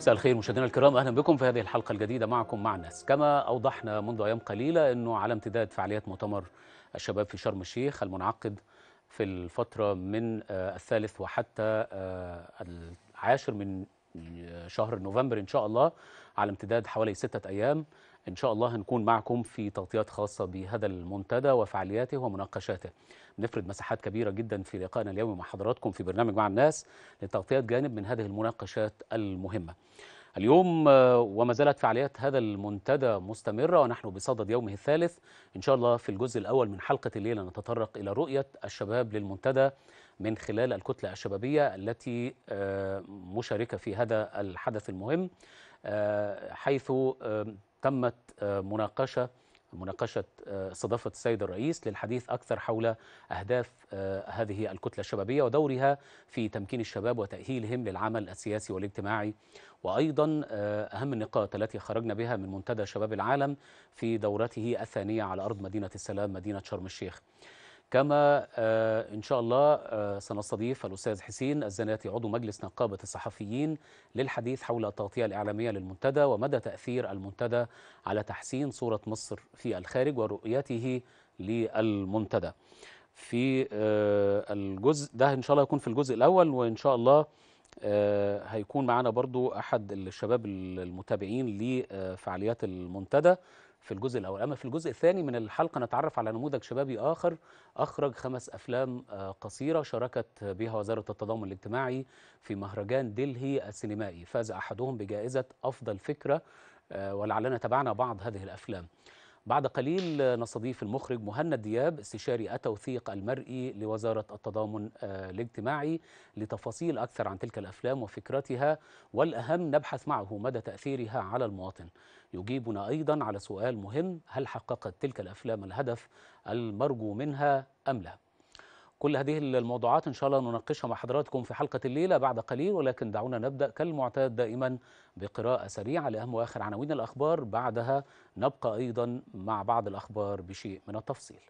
مساء الخير مشاهدينا الكرام اهلا بكم في هذه الحلقه الجديده معكم مع الناس كما اوضحنا منذ ايام قليله انه على امتداد فعاليات مؤتمر الشباب في شرم الشيخ المنعقد في الفتره من آه، الثالث وحتى آه، العاشر من آه، شهر نوفمبر ان شاء الله على امتداد حوالي سته ايام إن شاء الله هنكون معكم في تغطيات خاصة بهذا المنتدى وفعالياته ومناقشاته نفرد مساحات كبيرة جدا في لقائنا اليومي مع حضراتكم في برنامج مع الناس لتغطية جانب من هذه المناقشات المهمة اليوم آه، وما زالت فعاليات هذا المنتدى مستمرة ونحن بصدد يومه الثالث إن شاء الله في الجزء الأول من حلقة الليلة نتطرق إلى رؤية الشباب للمنتدى من خلال الكتلة الشبابية التي آه، مشاركة في هذا الحدث المهم آه، حيث تمت آه، مناقشة مناقشة آه، استضافة السيد الرئيس للحديث أكثر حول أهداف آه، هذه الكتلة الشبابية ودورها في تمكين الشباب وتأهيلهم للعمل السياسي والاجتماعي وأيضا أهم النقاط التي خرجنا بها من منتدى شباب العالم في دورته الثانية على أرض مدينة السلام مدينة شرم الشيخ كما آه، إن شاء الله آه، سنستضيف الأستاذ حسين الزناتي عضو مجلس نقابة الصحفيين للحديث حول التغطية الإعلامية للمنتدى ومدى تأثير المنتدى على تحسين صورة مصر في الخارج ورؤيته للمنتدى في آه، الجزء ده إن شاء الله يكون في الجزء الأول وإن شاء الله هيكون معنا برضو أحد الشباب المتابعين لفعاليات المنتدى في الجزء الأول أما في الجزء الثاني من الحلقة نتعرف على نموذج شبابي آخر أخرج خمس أفلام آه، قصيرة شاركت بها وزارة التضامن الاجتماعي في مهرجان دلهي السينمائي فاز أحدهم بجائزة أفضل فكرة آه، ولعلنا تابعنا بعض هذه الأفلام بعد قليل نستضيف المخرج مهند دياب استشاري التوثيق المرئي لوزارة التضامن آه، الاجتماعي لتفاصيل أكثر عن تلك الأفلام وفكرتها والأهم نبحث معه مدى تأثيرها على المواطن يجيبنا أيضا على سؤال مهم هل حققت تلك الأفلام الهدف المرجو منها أم لا؟ كل هذه الموضوعات إن شاء الله نناقشها مع حضراتكم في حلقة الليلة بعد قليل ولكن دعونا نبدأ كالمعتاد دائما بقراءة سريعة لأهم وآخر عناوين الأخبار بعدها نبقى أيضا مع بعض الأخبار بشيء من التفصيل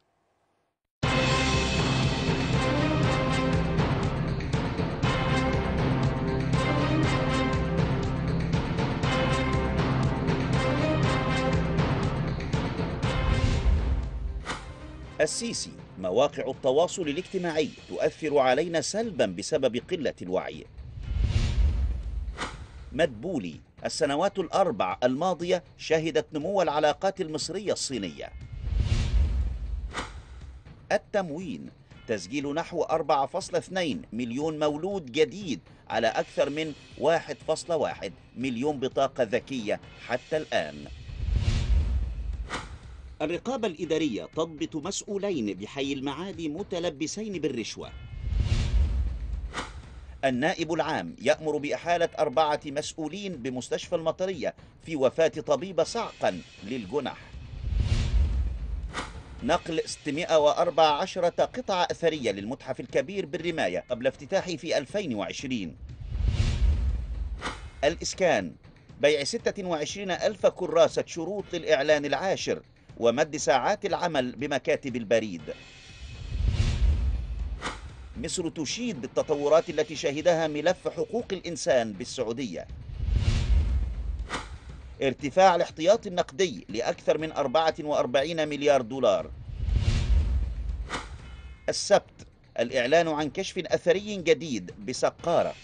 السيسي مواقع التواصل الاجتماعي تؤثر علينا سلبا بسبب قلة الوعي مدبولي السنوات الأربع الماضية شهدت نمو العلاقات المصرية الصينية التموين تسجيل نحو 4.2 مليون مولود جديد على أكثر من 1.1 مليون بطاقة ذكية حتى الآن الرقابة الإدارية تضبط مسؤولين بحي المعادي متلبسين بالرشوة النائب العام يأمر بإحالة أربعة مسؤولين بمستشفى المطرية في وفاة طبيبة صعقا للجنح نقل 614 قطعة أثرية للمتحف الكبير بالرماية قبل افتتاحه في 2020 الإسكان بيع 26 ألف كراسة شروط الإعلان العاشر ومد ساعات العمل بمكاتب البريد مصر تشيد بالتطورات التي شهدها ملف حقوق الإنسان بالسعودية ارتفاع الاحتياط النقدي لأكثر من 44 مليار دولار السبت الإعلان عن كشف أثري جديد بسقارة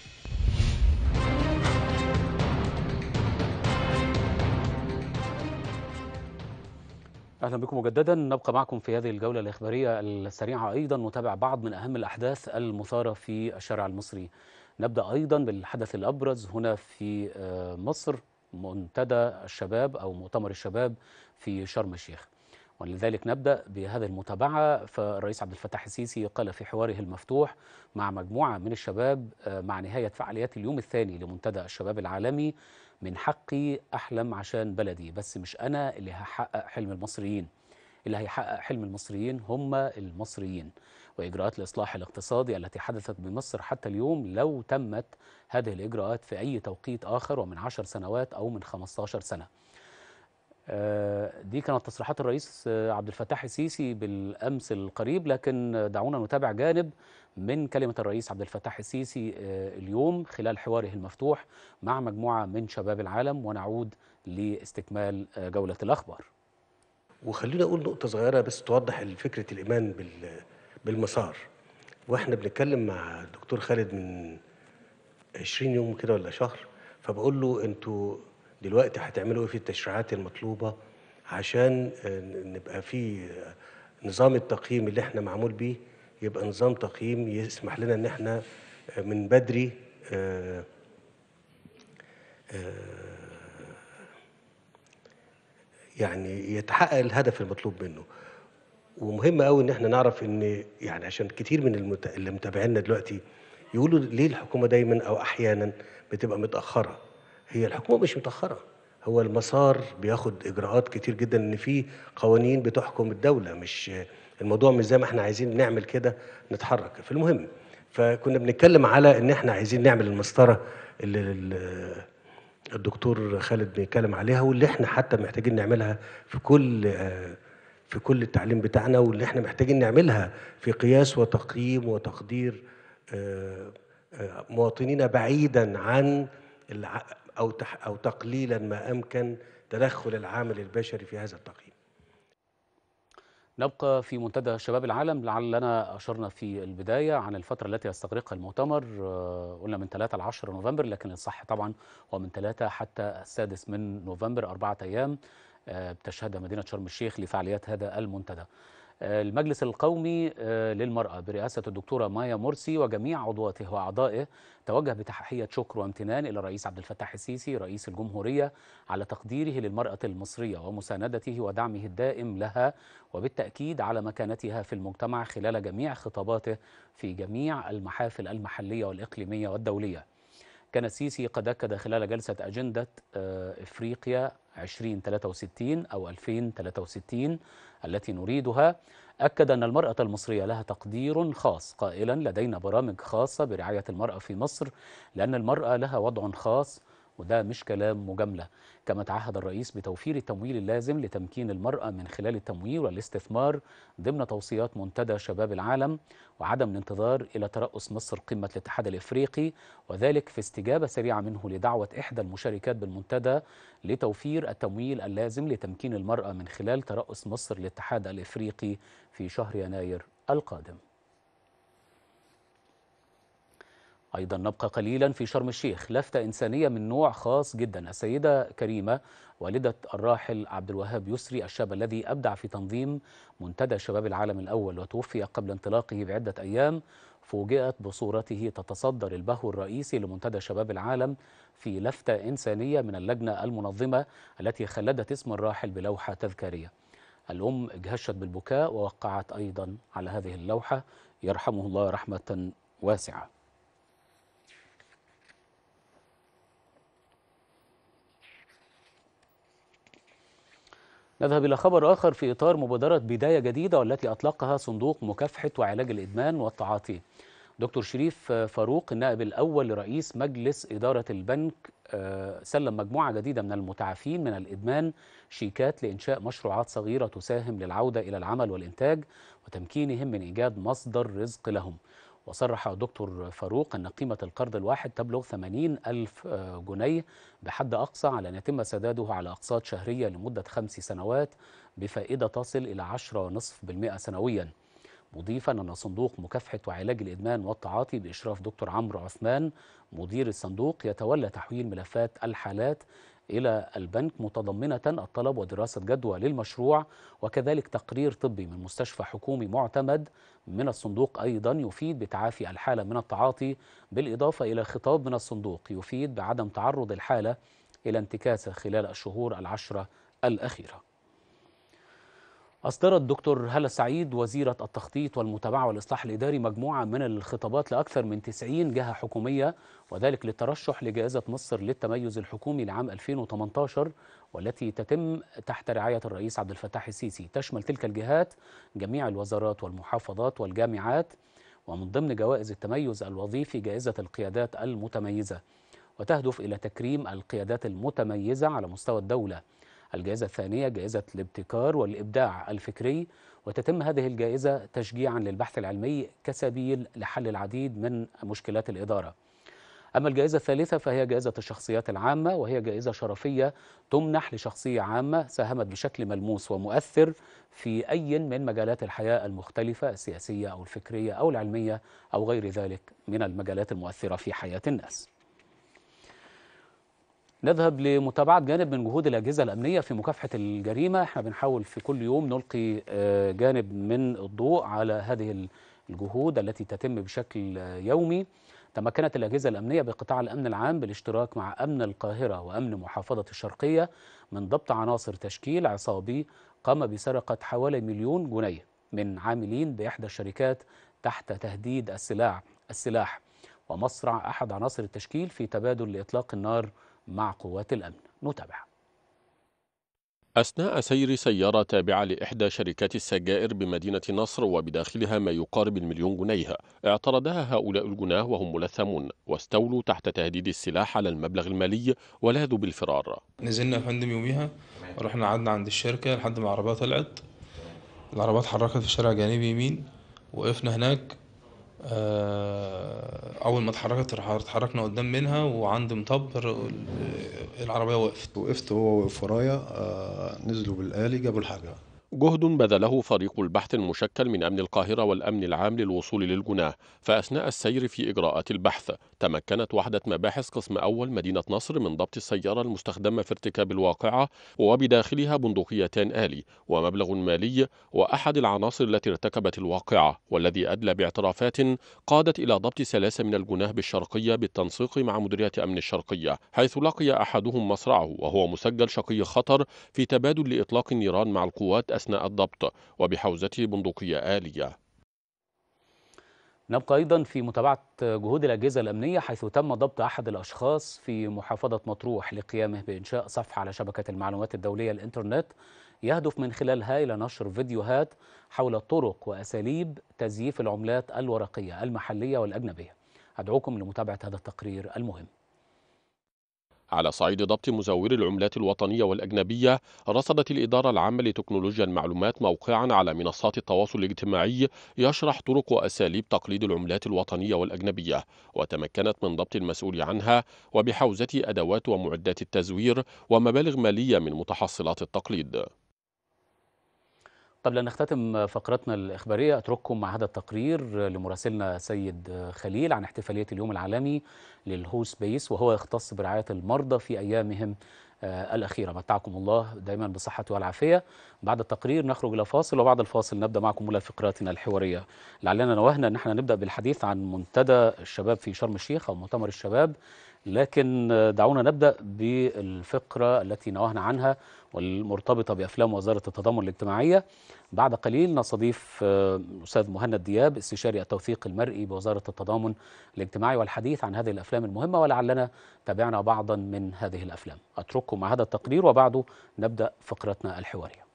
اهلا بكم مجددا نبقى معكم في هذه الجوله الاخباريه السريعه ايضا نتابع بعض من اهم الاحداث المثاره في الشارع المصري نبدا ايضا بالحدث الابرز هنا في آه، مصر منتدى الشباب او مؤتمر الشباب في شرم الشيخ ولذلك نبدا بهذه المتابعه فالرئيس عبد الفتاح السيسي قال في حواره المفتوح مع مجموعه من الشباب آه، مع نهايه فعاليات اليوم الثاني لمنتدى الشباب العالمي من حقي أحلم عشان بلدي بس مش أنا اللي هحقق حلم المصريين اللي هيحقق حلم المصريين هم المصريين وإجراءات الإصلاح الاقتصادي التي حدثت بمصر حتى اليوم لو تمت هذه الإجراءات في أي توقيت آخر ومن 10 سنوات أو من 15 سنة آه، دي كانت تصريحات الرئيس آه، عبد الفتاح السيسي بالأمس القريب لكن آه، دعونا نتابع جانب من كلمة الرئيس عبد الفتاح السيسي آه، اليوم خلال حواره المفتوح مع مجموعة من شباب العالم ونعود لاستكمال آه، جولة الأخبار وخلينا أقول نقطة صغيرة بس توضح فكرة الإيمان بالمسار واحنا بنتكلم مع الدكتور خالد من 20 يوم كده ولا شهر فبقول له انتوا دلوقتي هتعملوا ايه في التشريعات المطلوبه عشان آه، نبقى في نظام التقييم اللي احنا معمول بيه يبقى نظام تقييم يسمح لنا ان احنا آه، من بدري آه، آه، يعني يتحقق الهدف المطلوب منه ومهم قوي ان احنا نعرف ان يعني عشان كتير من المت... اللي متابعينا دلوقتي يقولوا ليه الحكومه دايما او احيانا بتبقى متاخره هي الحكومه مش متاخره هو المسار بياخد اجراءات كتير جدا ان في قوانين بتحكم الدوله مش الموضوع مش زي ما احنا عايزين نعمل كده نتحرك فالمهم فكنا بنتكلم على ان احنا عايزين نعمل المسطره اللي الدكتور خالد بيتكلم عليها واللي احنا حتى محتاجين نعملها في كل في كل التعليم بتاعنا واللي احنا محتاجين نعملها في قياس وتقييم وتقدير آه، آه، مواطنينا بعيدا عن او او تقليلا ما امكن تدخل العامل البشري في هذا التقييم نبقى في منتدى شباب العالم لعلنا أشرنا في البداية عن الفترة التي يستغرقها المؤتمر آه، قلنا من 3 ل 10 نوفمبر لكن الصح طبعا هو من 3 حتى السادس من نوفمبر أربعة أيام آه، بتشهدها مدينة شرم الشيخ لفعاليات هذا المنتدى المجلس القومي آه، للمرأة برئاسة الدكتورة مايا مرسي وجميع عضواته وأعضائه توجه بتحية شكر وامتنان إلى الرئيس عبد الفتاح السيسي رئيس الجمهورية على تقديره للمرأة المصرية ومساندته ودعمه الدائم لها وبالتأكيد على مكانتها في المجتمع خلال جميع خطاباته في جميع المحافل المحلية والإقليمية والدولية كان السيسي قد أكد خلال جلسة أجندة آه، إفريقيا 2063 أو 2063 التي نريدها أكد أن المرأة المصرية لها تقدير خاص قائلا لدينا برامج خاصة برعاية المرأة في مصر لأن المرأة لها وضع خاص وده مش كلام مجاملة كما تعهد الرئيس بتوفير التمويل اللازم لتمكين المرأة من خلال التمويل والاستثمار ضمن توصيات منتدى شباب العالم وعدم الانتظار إلى ترأس مصر قمة الاتحاد الإفريقي وذلك في استجابة سريعة منه لدعوة إحدى المشاركات بالمنتدى لتوفير التمويل اللازم لتمكين المرأة من خلال ترأس مصر للاتحاد الإفريقي في شهر يناير القادم أيضا نبقى قليلا في شرم الشيخ لفتة إنسانية من نوع خاص جدا السيدة كريمة والدة الراحل عبد الوهاب يسري الشاب الذي أبدع في تنظيم منتدى شباب العالم الأول وتوفي قبل انطلاقه بعدة أيام فوجئت بصورته تتصدر البهو الرئيسي لمنتدى شباب العالم في لفتة إنسانية من اللجنة المنظمة التي خلدت اسم الراحل بلوحة تذكارية الأم اجهشت بالبكاء ووقعت أيضا على هذه اللوحة يرحمه الله رحمة واسعة نذهب إلى خبر آخر في إطار مبادرة بداية جديدة والتي أطلقها صندوق مكافحة وعلاج الإدمان والتعاطي دكتور شريف فاروق النائب الأول لرئيس مجلس إدارة البنك آه، سلم مجموعة جديدة من المتعافين من الإدمان شيكات لإنشاء مشروعات صغيرة تساهم للعودة إلى العمل والإنتاج وتمكينهم من إيجاد مصدر رزق لهم وصرح دكتور فاروق أن قيمة القرض الواحد تبلغ 80 ألف جنيه بحد أقصى على أن يتم سداده على أقساط شهرية لمدة خمس سنوات بفائدة تصل إلى 10.5% سنويا مضيفا أن صندوق مكافحة وعلاج الإدمان والتعاطي بإشراف دكتور عمرو عثمان مدير الصندوق يتولى تحويل ملفات الحالات إلى البنك متضمنة الطلب ودراسة جدوى للمشروع وكذلك تقرير طبي من مستشفى حكومي معتمد من الصندوق أيضا يفيد بتعافي الحالة من التعاطي بالإضافة إلى خطاب من الصندوق يفيد بعدم تعرض الحالة إلى انتكاسة خلال الشهور العشرة الأخيرة أصدرت دكتور هلا سعيد وزيرة التخطيط والمتابعة والإصلاح الإداري مجموعة من الخطابات لأكثر من 90 جهة حكومية وذلك للترشح لجائزة مصر للتميز الحكومي لعام 2018 والتي تتم تحت رعاية الرئيس عبد الفتاح السيسي تشمل تلك الجهات جميع الوزارات والمحافظات والجامعات ومن ضمن جوائز التميز الوظيفي جائزة القيادات المتميزة وتهدف إلى تكريم القيادات المتميزة على مستوى الدولة الجائزة الثانية جائزة الابتكار والإبداع الفكري وتتم هذه الجائزة تشجيعا للبحث العلمي كسبيل لحل العديد من مشكلات الإدارة أما الجائزة الثالثة فهي جائزة الشخصيات العامة وهي جائزة شرفية تمنح لشخصية عامة ساهمت بشكل ملموس ومؤثر في أي من مجالات الحياة المختلفة السياسية أو الفكرية أو العلمية أو غير ذلك من المجالات المؤثرة في حياة الناس نذهب لمتابعة جانب من جهود الأجهزة الأمنية في مكافحة الجريمة احنا بنحاول في كل يوم نلقي آه، جانب من الضوء على هذه الجهود التي تتم بشكل يومي تمكنت الأجهزة الأمنية بقطاع الأمن العام بالاشتراك مع أمن القاهرة وأمن محافظة الشرقية من ضبط عناصر تشكيل عصابي قام بسرقة حوالي مليون جنيه من عاملين بإحدى الشركات تحت تهديد السلاح السلاح ومصرع أحد عناصر التشكيل في تبادل لإطلاق النار مع قوات الأمن نتابع أثناء سير سيارة تابعة لإحدى شركات السجائر بمدينة نصر وبداخلها ما يقارب المليون جنيه اعترضها هؤلاء الجناه وهم ملثمون واستولوا تحت تهديد السلاح على المبلغ المالي ولاذوا بالفرار نزلنا يا فندم يوميها رحنا قعدنا عند الشركة لحد ما العربية طلعت العربية اتحركت في الشارع جانبي يمين وقفنا هناك آه، اول ما اتحركت اتحركنا قدام منها وعند مطب العربيه وقفت وقفت هو وقف ورايا آه، نزلوا بالآلي جابوا الحاجه جهد بذله فريق البحث المشكل من أمن القاهرة والأمن العام للوصول للجناه فأثناء السير في إجراءات البحث تمكنت وحدة مباحث قسم أول مدينة نصر من ضبط السيارة المستخدمة في ارتكاب الواقعة وبداخلها بندقيتان آلي ومبلغ مالي وأحد العناصر التي ارتكبت الواقعة والذي أدلى باعترافات قادت إلى ضبط ثلاثة من الجناه بالشرقية بالتنسيق مع مديرية أمن الشرقية حيث لقي أحدهم مصرعه وهو مسجل شقي خطر في تبادل لإطلاق النيران مع القوات أثناء الضبط وبحوزته بندقية آلية نبقى أيضا في متابعة جهود الأجهزة الأمنية حيث تم ضبط أحد الأشخاص في محافظة مطروح لقيامه بإنشاء صفحة على شبكة المعلومات الدولية الإنترنت يهدف من خلالها إلى نشر فيديوهات حول طرق وأساليب تزييف العملات الورقية المحلية والأجنبية أدعوكم لمتابعة هذا التقرير المهم على صعيد ضبط مزوري العملات الوطنية والأجنبية رصدت الإدارة العامة لتكنولوجيا المعلومات موقعا على منصات التواصل الاجتماعي يشرح طرق وأساليب تقليد العملات الوطنية والأجنبية وتمكنت من ضبط المسؤول عنها وبحوزته أدوات ومعدات التزوير ومبالغ مالية من متحصلات التقليد قبل أن نختتم فقرتنا الإخبارية أترككم مع هذا التقرير لمراسلنا سيد خليل عن احتفالية اليوم العالمي للهو سبيس وهو يختص برعاية المرضى في أيامهم آه، الأخيرة متعكم الله دايما بالصحة والعافية بعد التقرير نخرج إلى فاصل وبعد الفاصل نبدأ معكم أولى فقراتنا الحوارية لعلنا نوهنا أن احنا نبدأ بالحديث عن منتدى الشباب في شرم الشيخ أو مؤتمر الشباب لكن آه، دعونا نبدأ بالفقرة التي نوهنا عنها والمرتبطة بأفلام وزارة التضامن الاجتماعية بعد قليل نستضيف آه، الأستاذ مهند دياب استشاري التوثيق المرئي بوزارة التضامن الاجتماعي والحديث عن هذه الأفلام المهمة ولعلنا تابعنا بعضا من هذه الأفلام أترككم مع هذا التقرير وبعده نبدأ فقرتنا الحوارية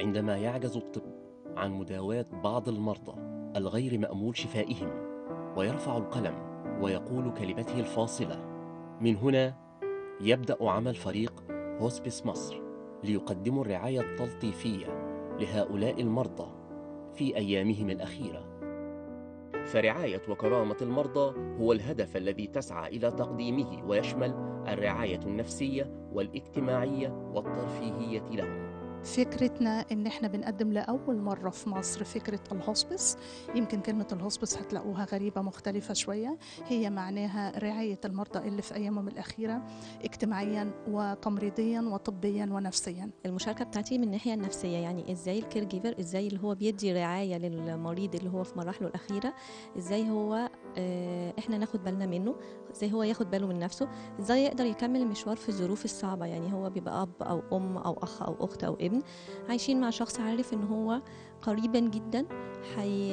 عندما يعجز الطب عن مداواة بعض المرضى الغير مأمول شفائهم ويرفع القلم ويقول كلمته الفاصلة من هنا يبدأ عمل فريق هوسبيس مصر ليقدموا الرعاية التلطيفية لهؤلاء المرضى في أيامهم الأخيرة فرعاية وكرامة المرضى هو الهدف الذي تسعى إلى تقديمه ويشمل الرعاية النفسية والاجتماعية والترفيهية لهم فكرتنا ان احنا بنقدم لاول مره في مصر فكره الهوسبس يمكن كلمه الهوسبس هتلاقوها غريبه مختلفه شويه هي معناها رعايه المرضى اللي في ايامهم الاخيره اجتماعيا وتمريضيا وطبيا ونفسيا المشاركه بتاعتي من الناحيه النفسيه يعني ازاي الكير جيفر ازاي اللي هو بيدي رعايه للمريض اللي هو في مراحله الاخيره ازاي هو آه، احنا ناخد بالنا منه ازاي هو ياخد باله من نفسه ازاي يقدر يكمل المشوار في الظروف الصعبه يعني هو بيبقى اب او ام او اخ او اخت او ابن عايشين مع شخص عارف ان هو قريبا جدا حي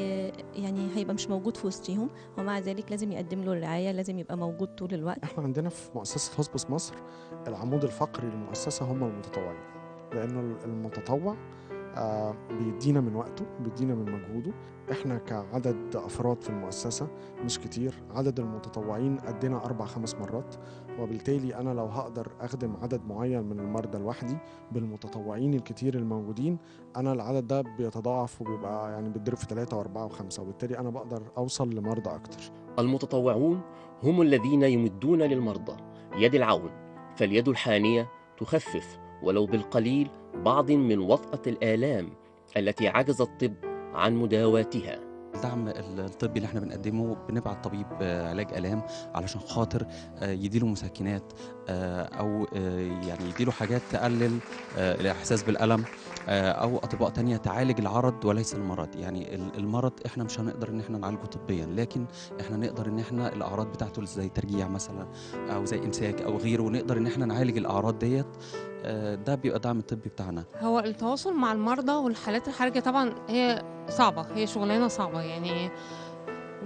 يعني هيبقى مش موجود في وسطهم ومع ذلك لازم يقدم له الرعايه لازم يبقى موجود طول الوقت احنا عندنا في مؤسسه هوسبس مصر العمود الفقري للمؤسسه هم المتطوعين لانه المتطوع آه بيدينا من وقته بيدينا من مجهوده احنا كعدد افراد في المؤسسه مش كتير عدد المتطوعين قدنا اربع خمس مرات وبالتالي انا لو هقدر اخدم عدد معين من المرضى لوحدي بالمتطوعين الكتير الموجودين انا العدد ده بيتضاعف وبيبقى يعني بيتضرب في ثلاثه واربعه وخمسه وبالتالي انا بقدر اوصل لمرضى اكتر. المتطوعون هم الذين يمدون للمرضى يد العون فاليد الحانيه تخفف ولو بالقليل بعض من وطأة الآلام التي عجز الطب عن مداواتها الدعم الطبي اللي احنا بنقدمه بنبعت طبيب آه، علاج الام علشان خاطر آه، يديله مسكنات آه، او يعني يديله حاجات تقلل الاحساس بالالم او اطباء تانية تعالج العرض وليس المرض يعني المرض احنا مش هنقدر ان احنا نعالجه طبيا لكن احنا نقدر ان احنا الاعراض بتاعته زي ترجيع مثلا او زي امساك او غيره نقدر ان احنا نعالج الاعراض ديت آه، ده بيبقى دعم طبي بتاعنا هو التواصل مع المرضى والحالات الحرجه طبعا هي صعبه هي شغلانه صعبه يعني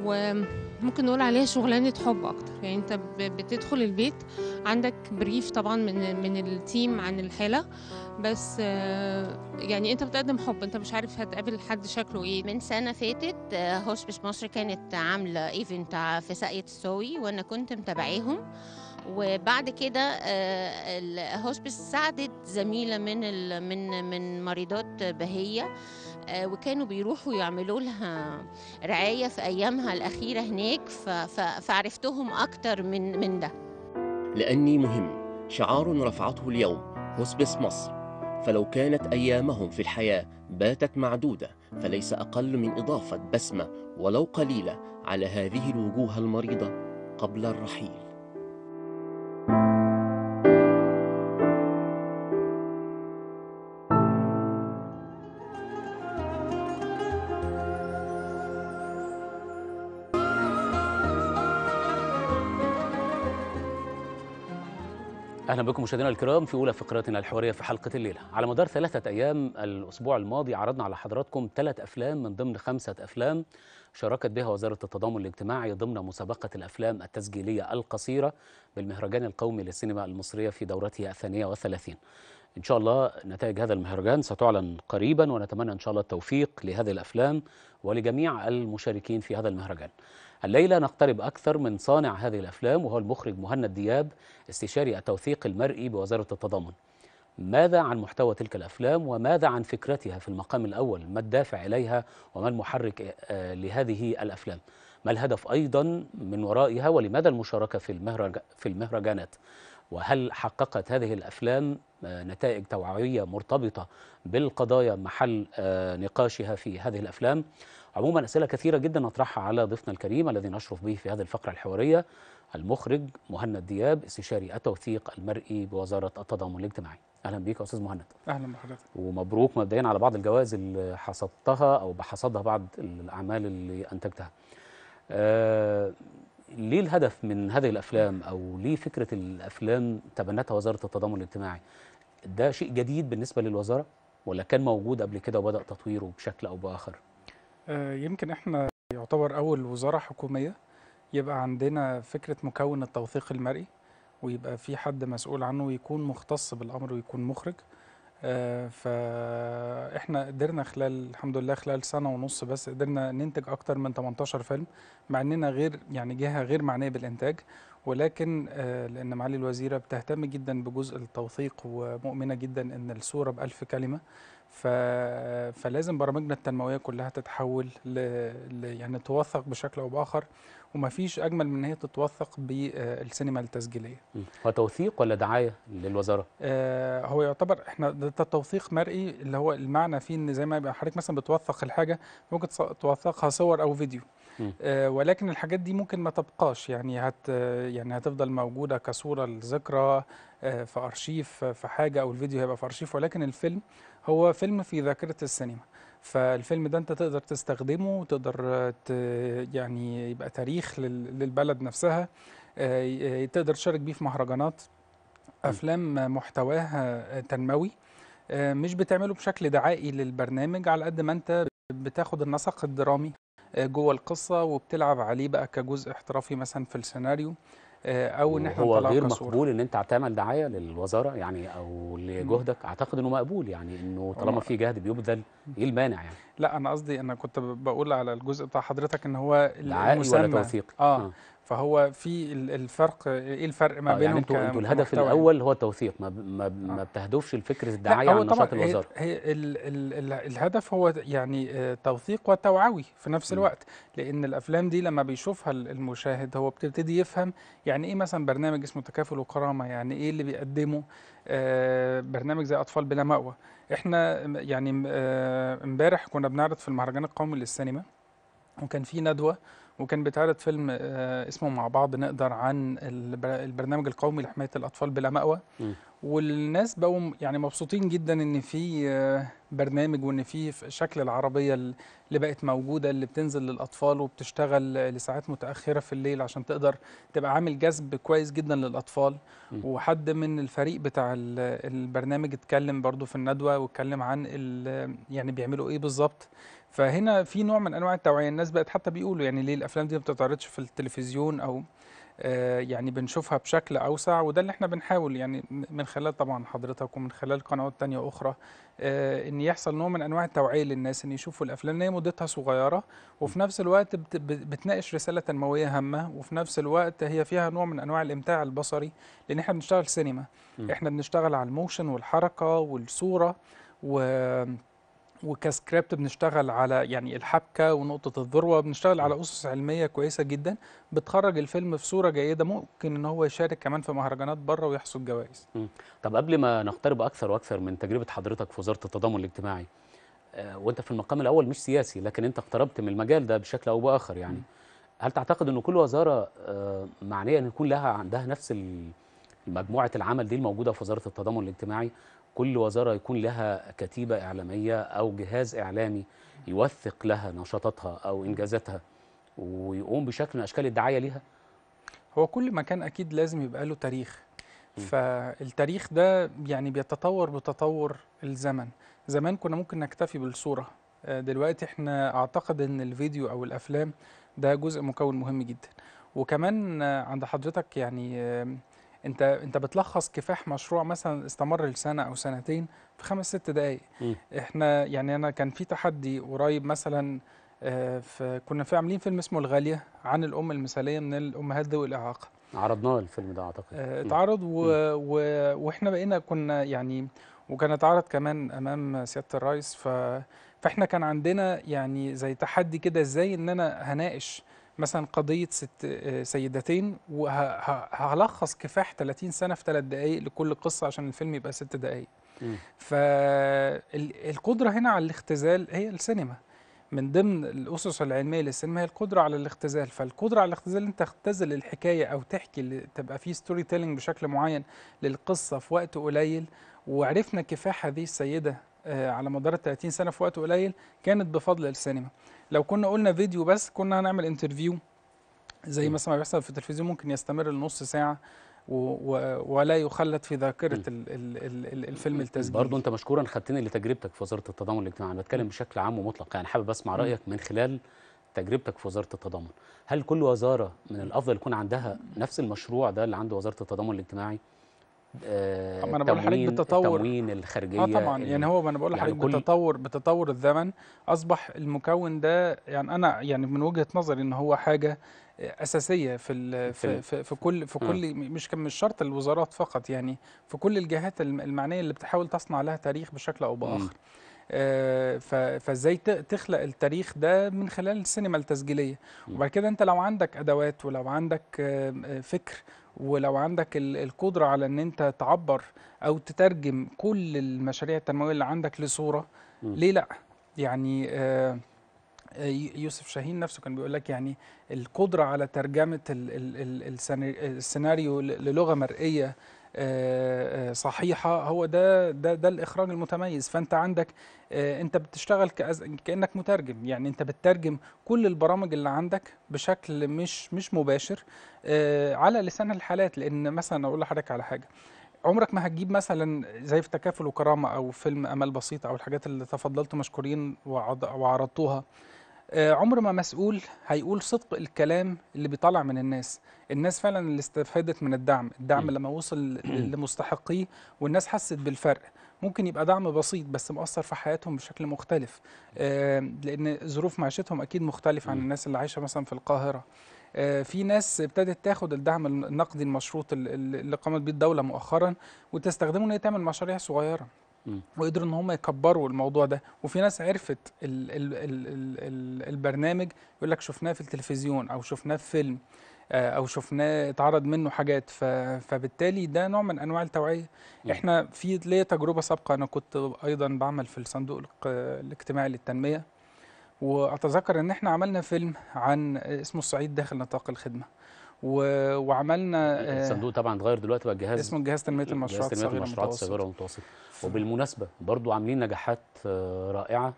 وممكن نقول عليها شغلانه حب اكتر يعني انت بتدخل البيت عندك بريف طبعا من من التيم عن الحاله بس آه، يعني انت بتقدم حب انت مش عارف هتقابل حد شكله ايه من سنه فاتت آه، هوسبيس مصر كانت عامله ايفنت في ساقية السوي وانا كنت متابعاهم وبعد كده آه، الهوسبيس ساعدت زميله من من من مريضات بهيه آه، وكانوا بيروحوا يعملوا لها رعايه في ايامها الاخيره هناك فعرفتهم اكتر من من ده لاني مهم شعار رفعته اليوم هوسبيس مصر فلو كانت ايامهم في الحياه باتت معدوده فليس اقل من اضافه بسمه ولو قليله على هذه الوجوه المريضه قبل الرحيل اهلا بكم مشاهدينا الكرام في اولى فقراتنا الحواريه في حلقه الليله على مدار ثلاثه ايام الاسبوع الماضي عرضنا على حضراتكم ثلاث افلام من ضمن خمسه افلام شاركت بها وزاره التضامن الاجتماعي ضمن مسابقه الافلام التسجيليه القصيره بالمهرجان القومي للسينما المصريه في دورته الثانيه والثلاثين ان شاء الله نتائج هذا المهرجان ستعلن قريبا ونتمنى ان شاء الله التوفيق لهذه الافلام ولجميع المشاركين في هذا المهرجان الليلة نقترب أكثر من صانع هذه الأفلام وهو المخرج مهند دياب استشاري التوثيق المرئي بوزارة التضامن ماذا عن محتوى تلك الأفلام وماذا عن فكرتها في المقام الأول ما الدافع إليها وما المحرك آه، لهذه الأفلام ما الهدف أيضا من ورائها ولماذا المشاركة في, في المهرجانات وهل حققت هذه الأفلام آه، نتائج توعوية مرتبطة بالقضايا محل آه، نقاشها في هذه الأفلام عموما أسئلة كثيرة جدا نطرحها على ضيفنا الكريم الذي نشرف به في هذه الفقرة الحوارية المخرج مهند دياب استشاري التوثيق المرئي بوزارة التضامن الاجتماعي اهلا بيك يا استاذ مهند اهلا بحضرتك ومبروك مبدئيا على بعض الجوائز اللي حصدتها او بحصدها بعض الاعمال اللي انتجتها آه ليه الهدف من هذه الافلام او ليه فكره الافلام تبنتها وزاره التضامن الاجتماعي ده شيء جديد بالنسبه للوزاره ولا كان موجود قبل كده وبدا تطويره بشكل او باخر آه، يمكن احنا يعتبر اول وزاره حكوميه يبقى عندنا فكره مكون التوثيق المرئي ويبقى في حد مسؤول عنه ويكون مختص بالامر ويكون مخرج آه، فاحنا قدرنا خلال الحمد لله خلال سنه ونص بس قدرنا ننتج اكتر من 18 فيلم مع اننا غير يعني جهه غير معنيه بالانتاج ولكن آه، لان معالي الوزيره بتهتم جدا بجزء التوثيق ومؤمنه جدا ان الصوره بألف كلمه ف... فلازم برامجنا التنمويه كلها تتحول ل... ل... يعني توثق بشكل او باخر وما فيش اجمل من ان هي تتوثق بالسينما آه، التسجيليه. هو توثيق ولا دعايه للوزاره؟ آه هو يعتبر احنا ده توثيق مرئي اللي هو المعنى فيه ان زي ما يبقى حضرتك مثلا بتوثق الحاجه ممكن توثقها صور او فيديو. آه، ولكن الحاجات دي ممكن ما تبقاش يعني هت يعني هتفضل موجوده كصوره لذكرى آه، في ارشيف آه، في حاجه او الفيديو هيبقى في ارشيف ولكن الفيلم هو فيلم في ذاكره السينما فالفيلم ده انت تقدر تستخدمه وتقدر يعني يبقى تاريخ للبلد نفسها تقدر تشارك بيه في مهرجانات افلام محتواها تنموي مش بتعمله بشكل دعائي للبرنامج على قد ما انت بتاخد النسق الدرامي جوه القصه وبتلعب عليه بقى كجزء احترافي مثلا في السيناريو آه، او ان احنا هو غير كصورة. مقبول ان انت تعمل دعايه للوزاره يعني او لجهدك اعتقد انه مقبول يعني انه طالما في جهد بيبذل ايه المانع يعني لا انا قصدي انا كنت بقول على الجزء بتاع حضرتك ان هو المسمى ولا توثيقي اه, آه. فهو في الفرق ايه الفرق ما آه يعني بينهم يعني انتوا انتوا الهدف الاول هو التوثيق ما ما, آه. ما بتهدفش الفكر الدعايه عن نشاط الوزاره هي الـ الـ الـ الهدف هو يعني آه، توثيق وتوعوي في نفس الوقت لان الافلام دي لما بيشوفها المشاهد هو بتبتدي يفهم يعني ايه مثلا برنامج اسمه تكافل وكرامه يعني ايه اللي بيقدمه آه، برنامج زي اطفال بلا مأوى احنا يعني امبارح كنا بنعرض في المهرجان القومي للسينما وكان في ندوه وكان بيتعرض فيلم آه، اسمه مع بعض نقدر عن البرنامج القومي لحمايه الاطفال بلا مأوى والناس بقوا يعني مبسوطين جدا ان في آه، برنامج وان في شكل العربيه اللي بقت موجوده اللي بتنزل للاطفال وبتشتغل لساعات متاخره في الليل عشان تقدر تبقى عامل جذب كويس جدا للاطفال وحد من الفريق بتاع البرنامج اتكلم برضو في الندوه واتكلم عن يعني بيعملوا ايه بالظبط فهنا في نوع من انواع التوعيه الناس بقت حتى بيقولوا يعني ليه الافلام دي ما بتتعرضش في التلفزيون او آه، يعني بنشوفها بشكل اوسع وده اللي احنا بنحاول يعني من خلال طبعا حضرتك ومن خلال قنوات تانية اخرى آه، ان يحصل نوع من انواع التوعيه للناس ان يشوفوا الافلام هي مدتها صغيره وفي نفس الوقت بتناقش رساله تنمويه هامه وفي نفس الوقت هي فيها نوع من انواع الامتاع البصري لان احنا بنشتغل سينما احنا بنشتغل على الموشن والحركه والصوره و وكسكريبت بنشتغل على يعني الحبكه ونقطه الذروه بنشتغل على اسس علميه كويسه جدا بتخرج الفيلم في صوره جيده ممكن ان هو يشارك كمان في مهرجانات بره ويحصد جوائز. طب قبل ما نقترب اكثر واكثر من تجربه حضرتك في وزاره التضامن الاجتماعي آه وانت في المقام الاول مش سياسي لكن انت اقتربت من المجال ده بشكل او باخر يعني هل تعتقد ان كل وزاره آه معنيه ان يكون لها عندها نفس مجموعه العمل دي الموجوده في وزاره التضامن الاجتماعي كل وزارة يكون لها كتيبة إعلامية أو جهاز إعلامي يوثق لها نشاطاتها أو إنجازاتها ويقوم بشكل من أشكال الدعاية ليها هو كل مكان أكيد لازم يبقى له تاريخ فالتاريخ ده يعني بيتطور بتطور الزمن زمان كنا ممكن نكتفي بالصورة آه، دلوقتي احنا اعتقد ان الفيديو او الافلام ده جزء مكون مهم جدا وكمان آه، عند حضرتك يعني انت انت بتلخص كفاح مشروع مثلا استمر لسنه او سنتين في خمس ست دقائق احنا يعني انا كان في تحدي قريب مثلا آه، في كنا في عاملين فيلم اسمه الغاليه عن الام المثاليه من الامهات ذوي الاعاقه عرضناه الفيلم ده اعتقد آه، اتعرض و... و... واحنا بقينا كنا يعني وكان اتعرض كمان امام سياده الرئيس ف... فاحنا كان عندنا يعني زي تحدي كده ازاي ان انا هناقش مثلا قضيه ست سيدتين وهلخص كفاح 30 سنه في 3 دقائق لكل قصه عشان الفيلم يبقى 6 دقائق فالقدره هنا على الاختزال هي السينما من ضمن الاسس العلميه للسينما هي القدره على الاختزال فالقدره على الاختزال انت تختزل الحكايه او تحكي تبقى في ستوري تيلينج بشكل معين للقصه في وقت قليل وعرفنا كفاح هذه السيده آه، على مدار 30 سنه في وقت قليل كانت بفضل السينما لو كنا قلنا فيديو بس كنا هنعمل انترفيو زي مثلا ما بيحصل في التلفزيون ممكن يستمر لنص ساعه ولا يخلد في ذاكره الفيلم التسجيلي برضه انت مشكورا خدتني لتجربتك في وزاره التضامن الاجتماعي انا بتكلم بشكل عام ومطلق يعني حابب اسمع رايك من خلال تجربتك في وزاره التضامن هل كل وزاره من الافضل يكون عندها نفس المشروع ده اللي عند وزاره التضامن الاجتماعي آه ما انا بقول لحضرتك بالتطور التموين الخارجيه اه طبعا يعني هو ما انا بقول يعني لحضرتك يعني بالتطور بتطور الزمن اصبح المكون ده يعني انا يعني من وجهه نظري ان هو حاجه اساسيه في في, في في كل في كل مش مش شرط الوزارات فقط يعني في كل الجهات المعنيه اللي بتحاول تصنع لها تاريخ بشكل او باخر آه فازاي تخلق التاريخ ده من خلال السينما التسجيليه وبعد كده انت لو عندك ادوات ولو عندك آه فكر ولو عندك القدرة على ان انت تعبر او تترجم كل المشاريع التنموية اللي عندك لصورة م. ليه لا يعني آه، آه، يوسف شاهين نفسه كان بيقول لك يعني القدرة على ترجمة السيناريو للغة مرئية آه، آه، صحيحه هو ده ده ده الاخراج المتميز فانت عندك آه، انت بتشتغل كانك مترجم يعني انت بتترجم كل البرامج اللي عندك بشكل مش مش مباشر على لسان الحالات لان مثلا اقول لحضرتك على حاجه عمرك ما هتجيب مثلا زي في تكافل وكرامه او فيلم امال بسيطه او الحاجات اللي تفضلتوا مشكورين وعرضتوها آه، عمر ما مسؤول هيقول صدق الكلام اللي بيطلع من الناس الناس فعلا اللي استفادت من الدعم الدعم لما وصل لمستحقيه والناس حست بالفرق ممكن يبقى دعم بسيط بس مؤثر في حياتهم بشكل مختلف آه، لان ظروف معيشتهم اكيد مختلفه عن الناس اللي عايشه مثلا في القاهره آه، في ناس ابتدت تاخد الدعم النقدي المشروط اللي قامت بيه الدوله مؤخرا وتستخدمه ان هي تعمل مشاريع صغيره وقدروا ان هم يكبروا الموضوع ده وفي ناس عرفت الـ الـ الـ الـ البرنامج يقول لك شفناه في التلفزيون او شفناه في فيلم آه، او شفناه اتعرض منه حاجات فبالتالي ده نوع من انواع التوعيه احنا في ليا تجربه سابقه انا كنت ايضا بعمل في الصندوق الاجتماعي للتنميه واتذكر ان احنا عملنا فيلم عن اسمه الصعيد داخل نطاق الخدمه وعملنا آه، الصندوق طبعا اتغير دلوقتي بقى جهاز اسمه جهاز تنميه المشروعات الصغيره المشروعات الصغيره والمتوسطه وبالمناسبه برضو عاملين نجاحات آه، رائعه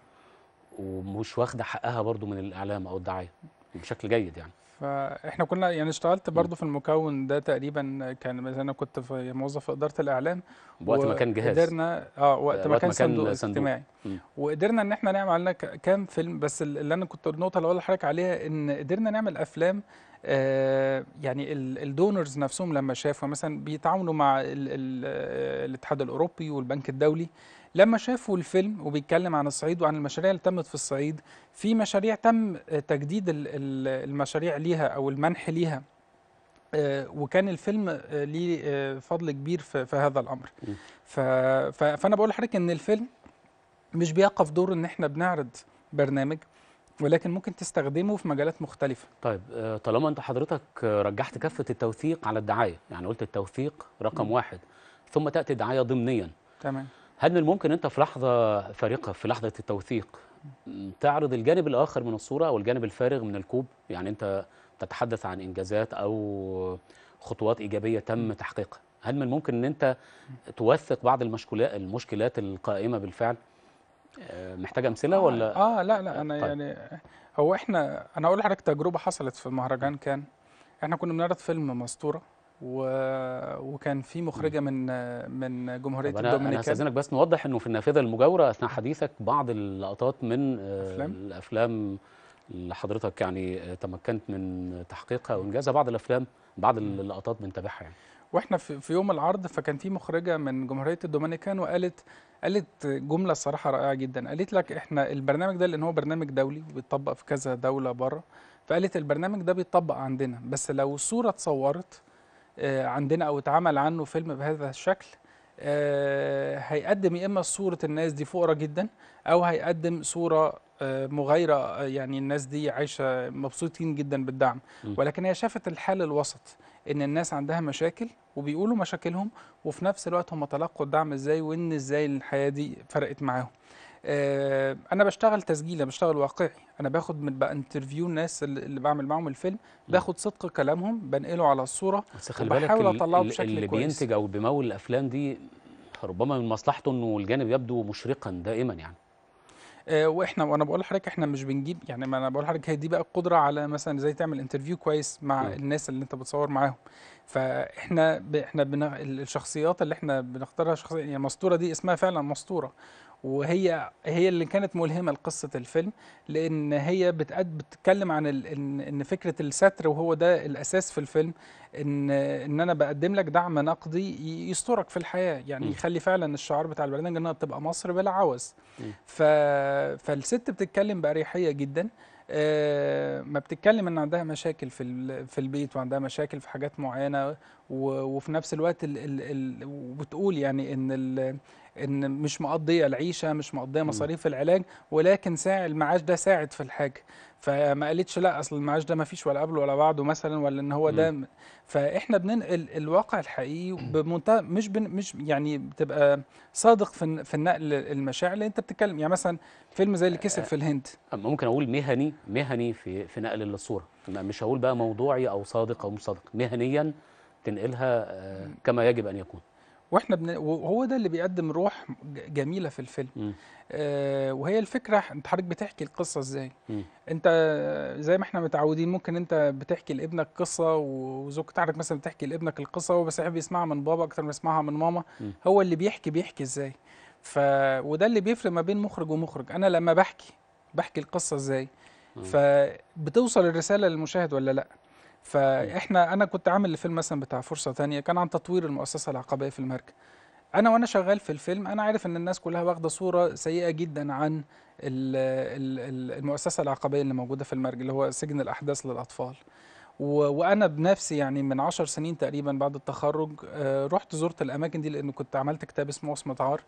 ومش واخده حقها برضو من الاعلام او الدعايه بشكل جيد يعني فاحنا كنا يعني اشتغلت برضو في المكون ده تقريبا كان انا كنت في يعني موظف في اداره الاعلام وقت ما كان جهاز قدرنا اه وقت ما كان صندوق اجتماعي وقدرنا ان احنا نعمل عملنا كام فيلم بس اللي انا كنت النقطه اللي اقول لحضرتك عليها ان قدرنا نعمل افلام آه، يعني الدونرز نفسهم لما شافوا مثلا بيتعاونوا مع آه، الاتحاد الاوروبي والبنك الدولي لما شافوا الفيلم وبيتكلم عن الصعيد وعن المشاريع اللي تمت في الصعيد في مشاريع تم تجديد المشاريع ليها او المنح ليها آه، وكان الفيلم ليه فضل كبير في هذا الامر فانا بقول لحضرتك ان الفيلم مش بيقف دور ان احنا بنعرض برنامج ولكن ممكن تستخدمه في مجالات مختلفه طيب آه، طالما انت حضرتك رجحت كافه التوثيق على الدعايه يعني قلت التوثيق رقم م. واحد ثم تاتي الدعايه ضمنيا تمام هل من الممكن انت في لحظه فارقه في لحظه التوثيق تعرض الجانب الاخر من الصوره او الجانب الفارغ من الكوب يعني انت تتحدث عن انجازات او خطوات ايجابيه تم تحقيقها هل من الممكن ان انت توثق بعض المشكلات القائمه بالفعل آه، محتاج امثله آه، ولا اه لا لا آه، انا طيب. يعني هو احنا انا اقول لحضرتك تجربه حصلت في مهرجان كان احنا كنا بنعرض فيلم مستوره و... وكان في مخرجه من من جمهوريه طيب الدومينيكان انا استاذنك بس نوضح انه في النافذه المجاوره اثناء حديثك بعض اللقطات من أفلام؟ الافلام اللي حضرتك يعني تمكنت من تحقيقها وانجازها بعض الافلام بعض اللقطات بنتابعها يعني واحنا في يوم العرض فكان في مخرجه من جمهوريه الدومينيكان وقالت قالت جمله الصراحه رائعه جدا قالت لك احنا البرنامج ده لان هو برنامج دولي وبيطبق في كذا دوله بره فقالت البرنامج ده بيطبق عندنا بس لو الصوره اتصورت آه، عندنا او اتعمل عنه فيلم بهذا الشكل آه، هيقدم يا اما صوره الناس دي فقراء جدا او هيقدم صوره آه، مغايره آه، يعني الناس دي عايشه مبسوطين جدا بالدعم ولكن هي شافت الحال الوسط ان الناس عندها مشاكل وبيقولوا مشاكلهم وفي نفس الوقت هم تلقوا الدعم ازاي وان ازاي الحياه دي فرقت معاهم آه، انا بشتغل تسجيل انا بشتغل واقعي انا باخد من انترفيو الناس اللي بعمل معاهم الفيلم باخد صدق كلامهم بنقله على الصوره بس خلي بالك اطلعه بشكل اللي كويس. بينتج او بيمول الافلام دي ربما من مصلحته انه الجانب يبدو مشرقا دائما يعني آه، واحنا وانا بقول لحضرتك احنا مش بنجيب يعني ما انا بقول لحضرتك هي دي بقى القدره على مثلا ازاي تعمل انترفيو كويس مع م. الناس اللي انت بتصور معاهم فاحنا ب... احنا بن... الشخصيات اللي احنا بنختارها شخصيه يعني المسطوره دي اسمها فعلا مسطوره وهي هي اللي كانت ملهمه لقصه الفيلم لان هي بتقد بتتكلم عن ال... ان... ان فكره الستر وهو ده الاساس في الفيلم ان ان انا بقدم لك دعم نقدي يسترك في الحياه يعني م. يخلي فعلا الشعار بتاع البرنامج انها تبقى مصر بلا عوز ف... فالست بتتكلم باريحيه جدا آه، ما بتتكلم ان عندها مشاكل في في البيت وعندها مشاكل في حاجات معينه وفي نفس الوقت ال ال ال وبتقول يعني ان ان مش مقضيه العيشه مش مقضيه مصاريف العلاج ولكن ساع المعاش ده ساعد في الحاجه فما قالتش لا اصل المعاش ده ما فيش ولا قبله ولا بعده مثلا ولا ان هو ده فاحنا بننقل الواقع الحقيقي بمنتهى مش بن مش يعني بتبقى صادق في في النقل المشاعر اللي انت بتتكلم يعني مثلا فيلم زي اللي آه، كسب في الهند اما آه، ممكن اقول مهني مهني في في نقل الصوره مش هقول بقى موضوعي او صادق او مش صادق مهنيا تنقلها آه، كما يجب ان يكون واحنا بن... وهو ده اللي بيقدم روح جميله في الفيلم آه وهي الفكره انت حضرتك بتحكي القصه ازاي مم. انت زي ما احنا متعودين ممكن انت بتحكي لابنك قصه وزوجك حضرتك مثلا بتحكي لابنك القصه هو بس يحب يسمعها من بابا اكتر ما يسمعها من ماما مم. هو اللي بيحكي بيحكي ازاي ف وده اللي بيفرق ما بين مخرج ومخرج انا لما بحكي بحكي القصه ازاي فبتوصل الرساله للمشاهد ولا لا فاحنا انا كنت عامل الفيلم مثلا بتاع فرصه ثانيه كان عن تطوير المؤسسه العقبيه في المركز انا وانا شغال في الفيلم انا عارف ان الناس كلها واخده صوره سيئه جدا عن المؤسسه العقبيه اللي موجوده في المرج اللي هو سجن الاحداث للاطفال وانا بنفسي يعني من عشر سنين تقريبا بعد التخرج آه، رحت زرت الاماكن دي لان كنت عملت كتاب اسمه وصمه عار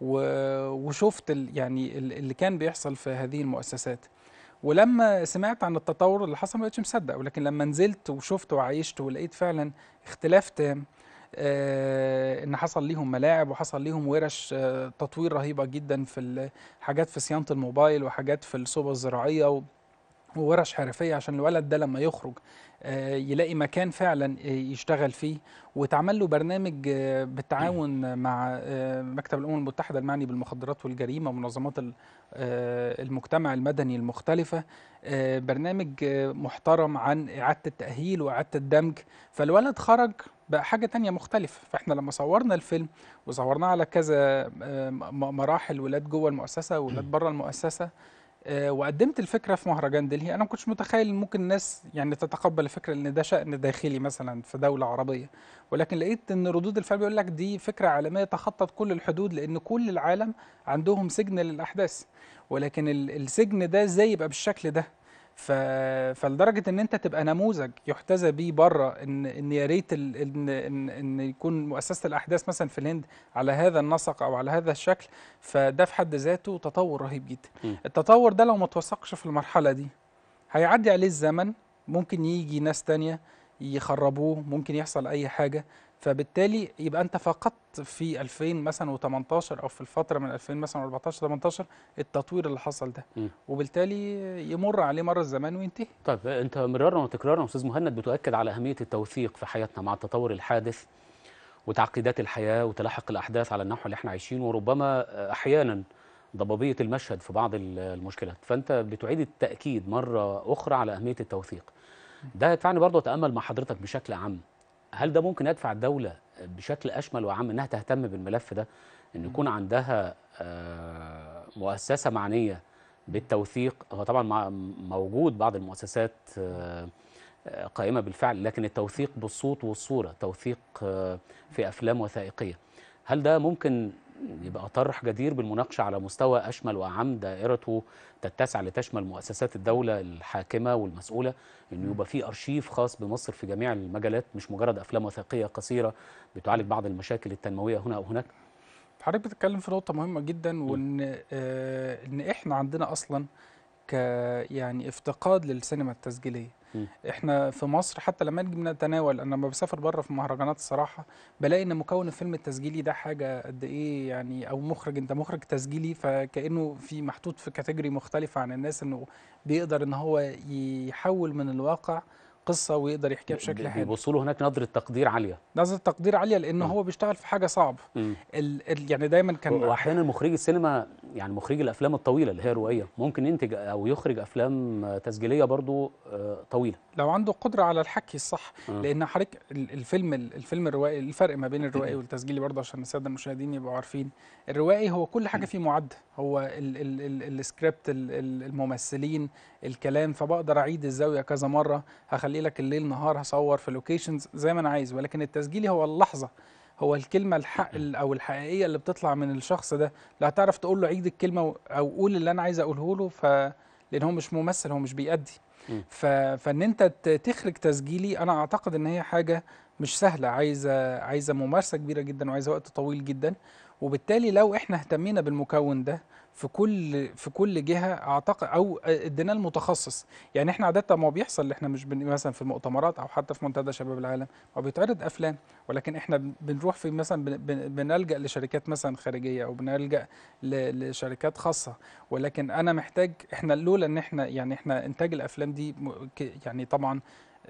وشفت يعني اللي كان بيحصل في هذه المؤسسات ولما سمعت عن التطور اللي حصل ما بقتش مصدق ولكن لما نزلت وشفت وعيشت ولقيت فعلا اختلاف تام آه ان حصل ليهم ملاعب وحصل ليهم ورش آه تطوير رهيبه جدا في حاجات في صيانه الموبايل وحاجات في الصوبه الزراعيه وورش حرفية عشان الولد ده لما يخرج آه، يلاقي مكان فعلا آه، يشتغل فيه واتعمل له برنامج آه، بالتعاون مع مكتب الامم المتحده المعني بالمخدرات والجريمه ومنظمات المجتمع المدني المختلفه برنامج محترم عن اعاده التاهيل واعاده الدمج فالولد خرج بقى حاجه تانية مختلفه فاحنا لما صورنا الفيلم وصورناه على كذا مراحل ولاد جوه المؤسسه ولاد بره المؤسسه آه، وقدمت الفكره في مهرجان دلهي انا ما كنتش متخيل ممكن الناس يعني تتقبل الفكره ان ده شان داخلي مثلا في دوله عربيه ولكن لقيت ان ردود الفعل بيقول لك دي فكره عالميه تخطت كل الحدود لان كل العالم عندهم سجن للاحداث ولكن السجن ده ازاي يبقى بالشكل ده ف... فلدرجه ان انت تبقى نموذج يحتذى بيه بره ان ان يا ريت ال... ان ان ان يكون مؤسسه الاحداث مثلا في الهند على هذا النسق او على هذا الشكل فده في حد ذاته تطور رهيب جدا التطور ده لو ما توثقش في المرحله دي هيعدي عليه الزمن ممكن يجي ناس تانية يخربوه ممكن يحصل اي حاجه فبالتالي يبقى انت فقدت في 2000 مثلا و18 او في الفتره من 2000 مثلا 14 18 التطوير اللي حصل ده م. وبالتالي يمر عليه مر الزمان وينتهي طيب انت مرارا وتكرارا استاذ مهند بتؤكد على اهميه التوثيق في حياتنا مع التطور الحادث وتعقيدات الحياه وتلاحق الاحداث على النحو اللي احنا عايشينه وربما احيانا ضبابيه المشهد في بعض المشكلات فانت بتعيد التاكيد مره اخرى على اهميه التوثيق ده يدفعني برضه اتامل مع حضرتك بشكل عام هل ده ممكن يدفع الدولة بشكل أشمل وعام أنها تهتم بالملف ده أن يكون عندها آه، مؤسسة معنية بالتوثيق هو طبعا موجود بعض المؤسسات آه، آه، قائمة بالفعل لكن التوثيق بالصوت والصورة توثيق في أفلام وثائقية هل ده ممكن يبقى طرح جدير بالمناقشة على مستوى أشمل وأعم دائرته تتسع لتشمل مؤسسات الدولة الحاكمة والمسؤولة أنه يبقى في أرشيف خاص بمصر في جميع المجالات مش مجرد أفلام وثائقية قصيرة بتعالج بعض المشاكل التنموية هنا أو هناك حضرتك بتتكلم في نقطة مهمة جدا وإن آه إن إحنا عندنا أصلا ك يعني افتقاد للسينما التسجيلية احنا في مصر حتى لما نجي نتناول انا لما بسافر بره في مهرجانات الصراحه بلاقي ان مكون الفيلم التسجيلي ده حاجه قد ايه يعني او مخرج انت مخرج تسجيلي فكانه في محطوط في كاتيجوري مختلفه عن الناس انه بيقدر ان هو يحول من الواقع قصه ويقدر يحكيها بشكل حلو بيبصوا له هناك نظره تقدير عاليه نظره تقدير عاليه لان هو بيشتغل في حاجه صعبه ال ال يعني دايما كان واحيانا مخرج السينما يعني مخرج الافلام الطويله اللي هي روائيه ممكن ينتج او يخرج افلام تسجيليه برضو آه، طويله لو عنده قدره على الحكي الصح لان حضرتك الفيلم الفيلم الروائي الفرق ما بين الروائي والتسجيلي برضه عشان الساده المشاهدين يبقوا عارفين الروائي هو كل حاجه فيه معد هو السكريبت الممثلين الكلام فبقدر اعيد الزاويه كذا مره هخلي اخلي لك الليل نهار هصور في لوكيشنز زي ما انا عايز ولكن التسجيلي هو اللحظه هو الكلمه الحق او الحقيقيه اللي بتطلع من الشخص ده لا هتعرف تقول له عيد الكلمه او قول اللي انا عايز اقوله له ف لان هو مش ممثل هو مش بيأدي ف... فان انت تخرج تسجيلي انا اعتقد ان هي حاجه مش سهله عايزه عايزه ممارسه كبيره جدا وعايزه وقت طويل جدا وبالتالي لو احنا اهتمينا بالمكون ده في كل في كل جهه اعتقد او ادينا المتخصص يعني احنا عاده ما بيحصل احنا مش بن مثلا في المؤتمرات او حتى في منتدى شباب العالم ما بيتعرض افلام ولكن احنا بنروح في مثلا بنلجا لشركات مثلا خارجيه او بنلجا لشركات خاصه ولكن انا محتاج احنا لولا ان احنا يعني احنا انتاج الافلام دي يعني طبعا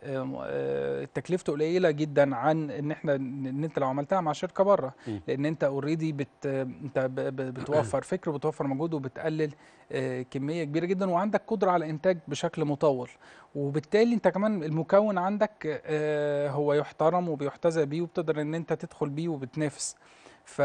آه، تكلفته قليله جدا عن ان احنا ان انت لو عملتها مع شركه بره لان انت اوريدي بت انت بتوفر فكر وبتوفر مجهود وبتقلل آه، كميه كبيره جدا وعندك قدره على انتاج بشكل مطول وبالتالي انت كمان المكون عندك آه، هو يحترم وبيحتذى بيه وبتقدر ان انت تدخل بيه وبتنافس ف...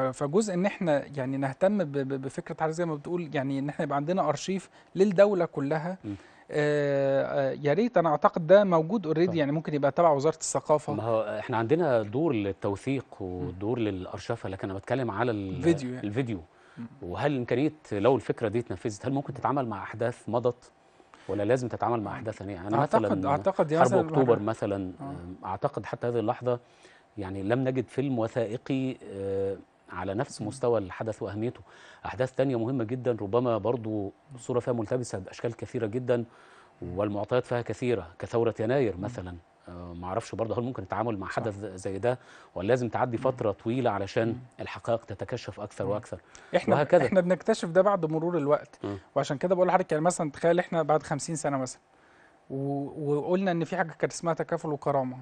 فجزء ان احنا يعني نهتم بفكره حضرتك زي ما بتقول يعني ان احنا يبقى عندنا ارشيف للدوله كلها م. آه، آه، يا ريت انا اعتقد ده موجود اوريدي يعني ممكن يبقى تبع وزاره الثقافه ما هو احنا عندنا دور للتوثيق ودور للارشفه لكن انا بتكلم على الفيديو يعني. الفيديو وهل امكانيه لو الفكره دي اتنفذت هل ممكن تتعامل مع احداث مضت ولا لازم تتعامل مع احداث ثانيه يعني؟ انا أعتقد مثلا اعتقد حرب اكتوبر مثلا آه. اعتقد حتى هذه اللحظه يعني لم نجد فيلم وثائقي على نفس مستوى الحدث واهميته احداث تانية مهمه جدا ربما برضو صوره فيها ملتبسه باشكال كثيره جدا والمعطيات فيها كثيره كثوره يناير مثلا آه، ما اعرفش برضه هل ممكن التعامل مع حدث زي ده ولا لازم تعدي فتره طويله علشان الحقائق تتكشف اكثر واكثر احنا وهكذا. احنا بنكتشف ده بعد مرور الوقت وعشان كده بقول لحضرتك يعني مثلا تخيل احنا بعد 50 سنه مثلا وقلنا ان في حاجه كانت اسمها تكافل وكرامه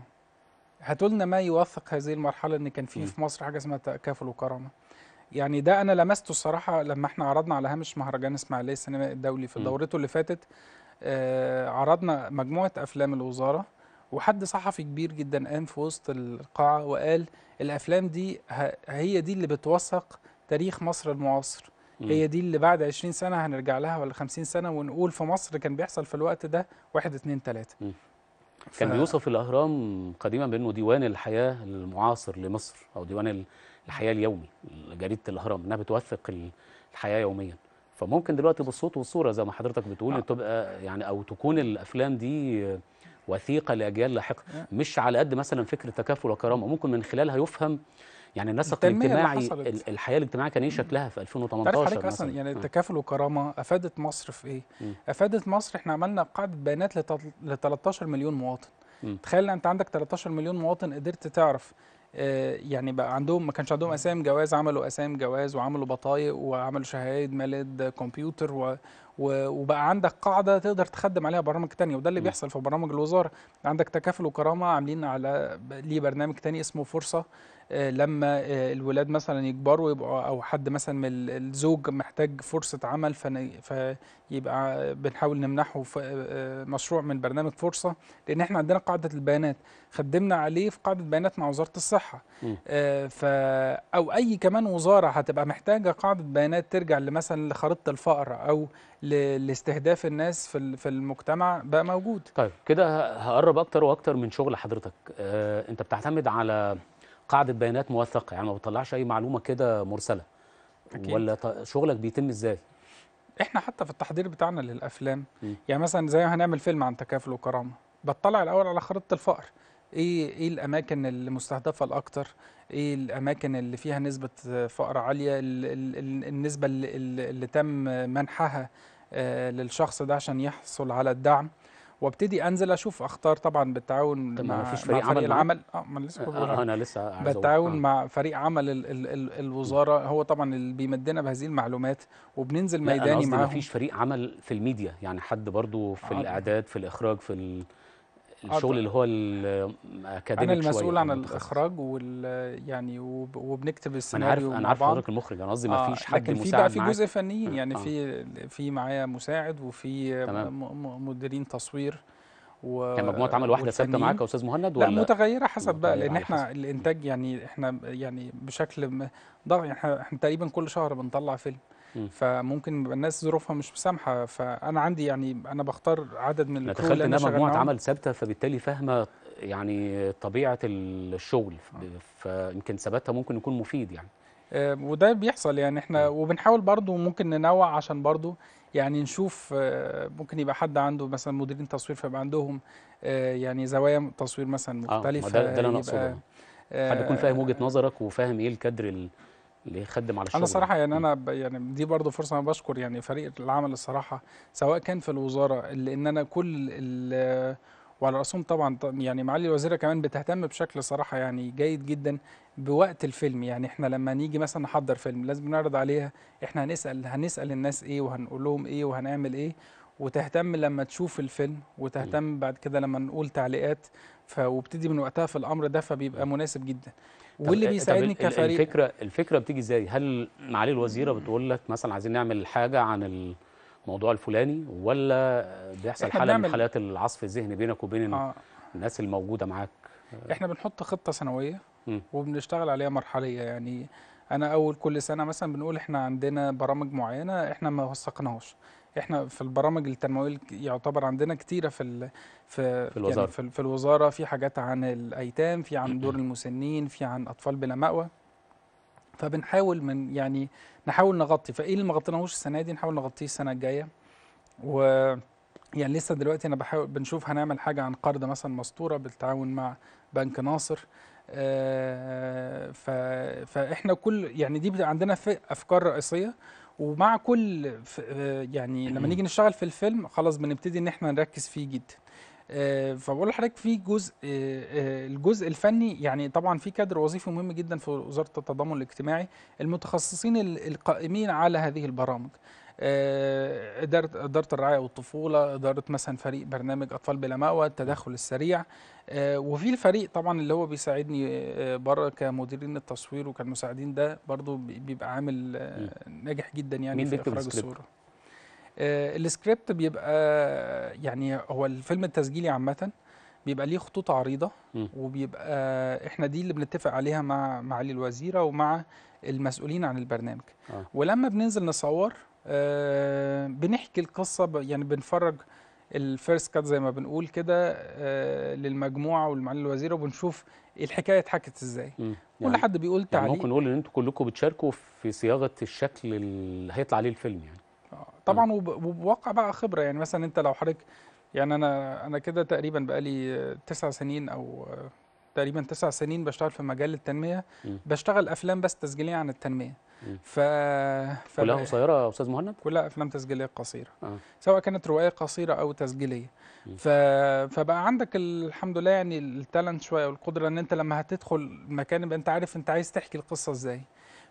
هاتوا لنا ما يوثق هذه المرحله ان كان في في مصر حاجه اسمها تكافل وكرامه يعني ده انا لمسته الصراحه لما احنا عرضنا على هامش مهرجان اسماعيليه السينما الدولي في دورته اللي فاتت آه عرضنا مجموعه افلام الوزاره وحد صحفي كبير جدا قام في وسط القاعه وقال الافلام دي هي دي اللي بتوثق تاريخ مصر المعاصر هي دي اللي بعد 20 سنه هنرجع لها ولا 50 سنه ونقول في مصر كان بيحصل في الوقت ده 1 2 3 كان ف... بيوصف الاهرام قديما بانه ديوان الحياه المعاصر لمصر او ديوان الحياه اليومي جريده الاهرام انها بتوثق الحياه يوميا فممكن دلوقتي بالصوت والصوره زي ما حضرتك بتقول آه. تبقى يعني او تكون الافلام دي وثيقه لاجيال لاحقه نعم. مش على قد مثلا فكره تكافل وكرامه ممكن من خلالها يفهم يعني النسق الاجتماعي الحياه الاجتماعيه كان ايه شكلها في 2018 تعرف اصلا يعني التكافل آه. وكرامه افادت مصر في ايه؟ م. افادت مصر احنا عملنا قاعده بيانات ل 13 مليون مواطن م. تخيل انت عندك 13 مليون مواطن قدرت تعرف آه، يعني بقى عندهم ما كانش عندهم اسامي جواز عملوا اسامي جواز وعملوا بطايق وعملوا شهايد ميلاد كمبيوتر و وبقى عندك قاعده تقدر تخدم عليها برامج تانية وده اللي م. بيحصل في برامج الوزاره عندك تكافل وكرامه عاملين على ليه برنامج تاني اسمه فرصه لما آه، الولاد مثلا يكبروا يبقوا او حد مثلا من الزوج محتاج فرصه عمل فيبقى بنحاول نمنحه آه، آه، مشروع من برنامج فرصه لان احنا عندنا قاعده البيانات خدمنا عليه في قاعده بيانات مع وزاره الصحه ف او اي كمان وزاره هتبقى محتاجه قاعده بيانات ترجع لمثلا لخريطه الفقر او لاستهداف الناس في في المجتمع بقى موجود طيب كده هقرب اكتر واكتر من شغل حضرتك انت بتعتمد على قاعده بيانات موثقه يعني ما بتطلعش اي معلومه كده مرسله أكيد. ولا شغلك بيتم ازاي احنا حتى في التحضير بتاعنا للافلام م. يعني مثلا زي هنعمل فيلم عن تكافل وكرامه بتطلع الاول على خريطه الفقر ايه ايه الاماكن المستهدفه الاكثر ايه الاماكن اللي فيها نسبه فقر عاليه النسبه اللي, اللي تم منحها آه، للشخص ده عشان يحصل على الدعم وابتدي انزل اشوف اختار طبعا بالتعاون مع, فيش فريق عمل فريق العمل اه ما لسه آه،, آه انا لسه بالتعاون آه. مع فريق عمل الـ الـ الـ الوزاره هو طبعا اللي بيمدنا بهذه المعلومات وبننزل ميداني معاهم ما فيش فريق عمل في الميديا يعني حد برضو في آه. الاعداد في الاخراج في الشغل اللي هو الاكاديمي انا المسؤول عن الاخراج وال يعني وبنكتب السيناريو انا عارف انا عارف المخرج انا قصدي ما آه، فيش حد مساعد في بقى في جزء فنيين يعني آه. في في معايا مساعد وفي مديرين تصوير و كان مجموعه عمل واحده ثابته معاك يا استاذ مهند ولا لا متغيره حسب بقى لان احنا الانتاج يعني احنا يعني بشكل ضغط يعني احنا تقريبا كل شهر بنطلع فيلم فممكن الناس ظروفها مش مسامحه فانا عندي يعني انا بختار عدد من الكرو اللي انا مجموعه عمل ثابته فبالتالي فاهمه يعني طبيعه الشغل آه. فيمكن ثباتها ممكن يكون مفيد يعني آه، وده بيحصل يعني احنا وبنحاول برضو ممكن ننوع عشان برضو يعني نشوف آه، ممكن يبقى حد عنده مثلا مديرين تصوير فيبقى عندهم يعني زوايا تصوير مثلا مختلفه آه ده, ده اللي انا اقصده حد يكون فاهم وجهه نظرك وفاهم ايه الكادر اللي يخدم على الشغل انا صراحه يعني انا يعني دي برضو فرصه انا بشكر يعني فريق العمل الصراحه سواء كان في الوزاره لان انا كل ال وعلى راسهم طبعا يعني معالي الوزيره كمان بتهتم بشكل صراحه يعني جيد جدا بوقت الفيلم يعني احنا لما نيجي مثلا نحضر فيلم لازم نعرض عليها احنا هنسال هنسال الناس ايه وهنقول لهم ايه وهنعمل ايه وتهتم لما تشوف الفيلم وتهتم بعد كده لما نقول تعليقات فوبتدي من وقتها في الامر ده فبيبقى مناسب جدا واللي إيه، بيساعدني كفريق الفكره الفكره بتيجي ازاي هل معالي الوزيره بتقول لك مثلا عايزين نعمل حاجه عن الموضوع الفلاني ولا بيحصل حاله من حالات العصف الذهني بينك وبين آه. الناس الموجوده معاك احنا بنحط خطه سنويه وبنشتغل عليها مرحليه يعني انا اول كل سنه مثلا بنقول احنا عندنا برامج معينه احنا ما وثقناهاش احنا في البرامج التنمويه يعتبر عندنا كتيره في ال في في يعني الوزاره يعني في, في الوزاره في حاجات عن الايتام في عن دور المسنين في عن اطفال بلا مأوى فبنحاول من يعني نحاول نغطي فايه اللي ما غطيناهوش السنه دي نحاول نغطيه السنه الجايه و يعني لسه دلوقتي انا بحاول بنشوف هنعمل حاجه عن قرض مثلا مسطوره بالتعاون مع بنك ناصر آه، فاحنا كل يعني دي بتبقى عندنا افكار رئيسيه ومع كل آه، يعني لما نيجي نشتغل في الفيلم خلاص بنبتدي ان احنا نركز فيه جدا آه، فبقول لحضرتك في جزء الجزء الفني يعني طبعا في كادر وظيفي مهم جدا في وزاره التضامن الاجتماعي المتخصصين القائمين على هذه البرامج آه، اداره اداره الرعايه والطفوله اداره مثلا فريق برنامج اطفال بلا مأوى التدخل السريع آه، وفي الفريق طبعا اللي هو بيساعدني آه، بره كمديرين التصوير وكالمساعدين ده برضو بيبقى عامل ناجح جدا يعني في اخراج الصوره السكريبت بيبقى يعني هو الفيلم التسجيلي عامه بيبقى ليه خطوط عريضه وبيبقى احنا دي اللي بنتفق عليها مع معالي الوزيره ومع المسؤولين عن البرنامج آه. ولما بننزل نصور آه، بنحكي القصه يعني بنفرج الفيرست كات زي ما بنقول كده آه، للمجموعه والمعالي الوزير وبنشوف الحكايه اتحكت ازاي يعني كل حد بيقول يعني تعليق يعني ممكن نقول ان انتوا كلكم بتشاركوا في صياغه الشكل اللي هيطلع عليه الفيلم يعني آه، طبعا وبواقع بقى خبره يعني مثلا انت لو حضرتك يعني انا انا كده تقريبا بقالي تسع سنين او تقريبا تسع سنين بشتغل في مجال التنميه مم. بشتغل افلام بس تسجيليه عن التنميه ف... ف... كلها قصيره يا استاذ مهند كلها افلام تسجيليه قصيره آه. سواء كانت روايه قصيره او تسجيليه ف... فبقى عندك الحمد لله يعني التالنت شويه والقدره ان انت لما هتدخل مكان انت عارف انت عايز تحكي القصه ازاي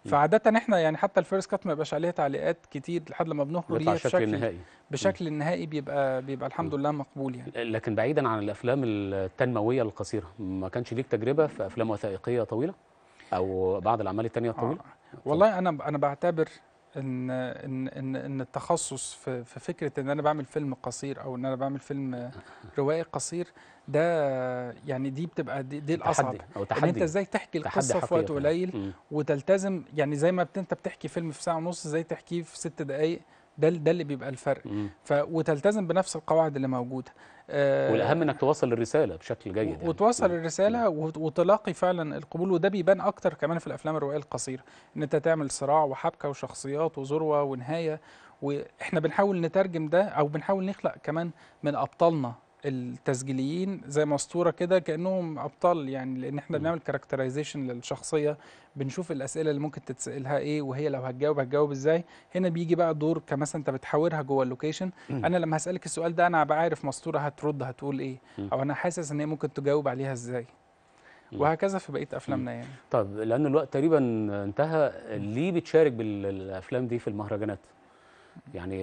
فعاده احنا يعني حتى الفيرست كات ما بيبقاش عليها تعليقات كتير لحد لما بنخرج بشكل, بشكل نهائي بشكل النهائي بيبقى بيبقى الحمد لله مقبول يعني لكن بعيدا عن الافلام التنمويه القصيره ما كانش ليك تجربه في افلام وثائقيه طويله او بعض الاعمال التانية الطويله آه. والله انا انا بعتبر ان ان ان, إن التخصص في, فكره ان انا بعمل فيلم قصير او ان انا بعمل فيلم روائي قصير ده يعني دي بتبقى دي, دي الاصعب تحدي أو تحدي. ان انت ازاي تحكي القصه في وقت قليل وتلتزم يعني زي ما انت بتحكي فيلم في ساعه ونص ازاي تحكيه في ست دقائق ده ده اللي بيبقى الفرق ف وتلتزم بنفس القواعد اللي موجوده آه، والاهم انك توصل الرساله بشكل جيد يعني. وتوصل الرساله وتلاقي فعلا القبول وده بيبان اكتر كمان في الافلام الروائيه القصيره ان انت تعمل صراع وحبكه وشخصيات وذروه ونهايه واحنا بنحاول نترجم ده او بنحاول نخلق كمان من ابطالنا التسجيليين زي مسطوره كده كانهم ابطال يعني لان احنا بنعمل كاركترايزيشن للشخصيه بنشوف الاسئله اللي ممكن تتسالها ايه وهي لو هتجاوب هتجاوب ازاي هنا بيجي بقى دور كمثلا انت بتحاورها جوه اللوكيشن انا لما هسالك السؤال ده انا هبقى عارف مسطوره هترد هتقول ايه او انا حاسس ان هي ممكن تجاوب عليها ازاي وهكذا في بقيه افلامنا يعني طب لان الوقت تقريبا انتهى ليه بتشارك بالافلام دي في المهرجانات يعني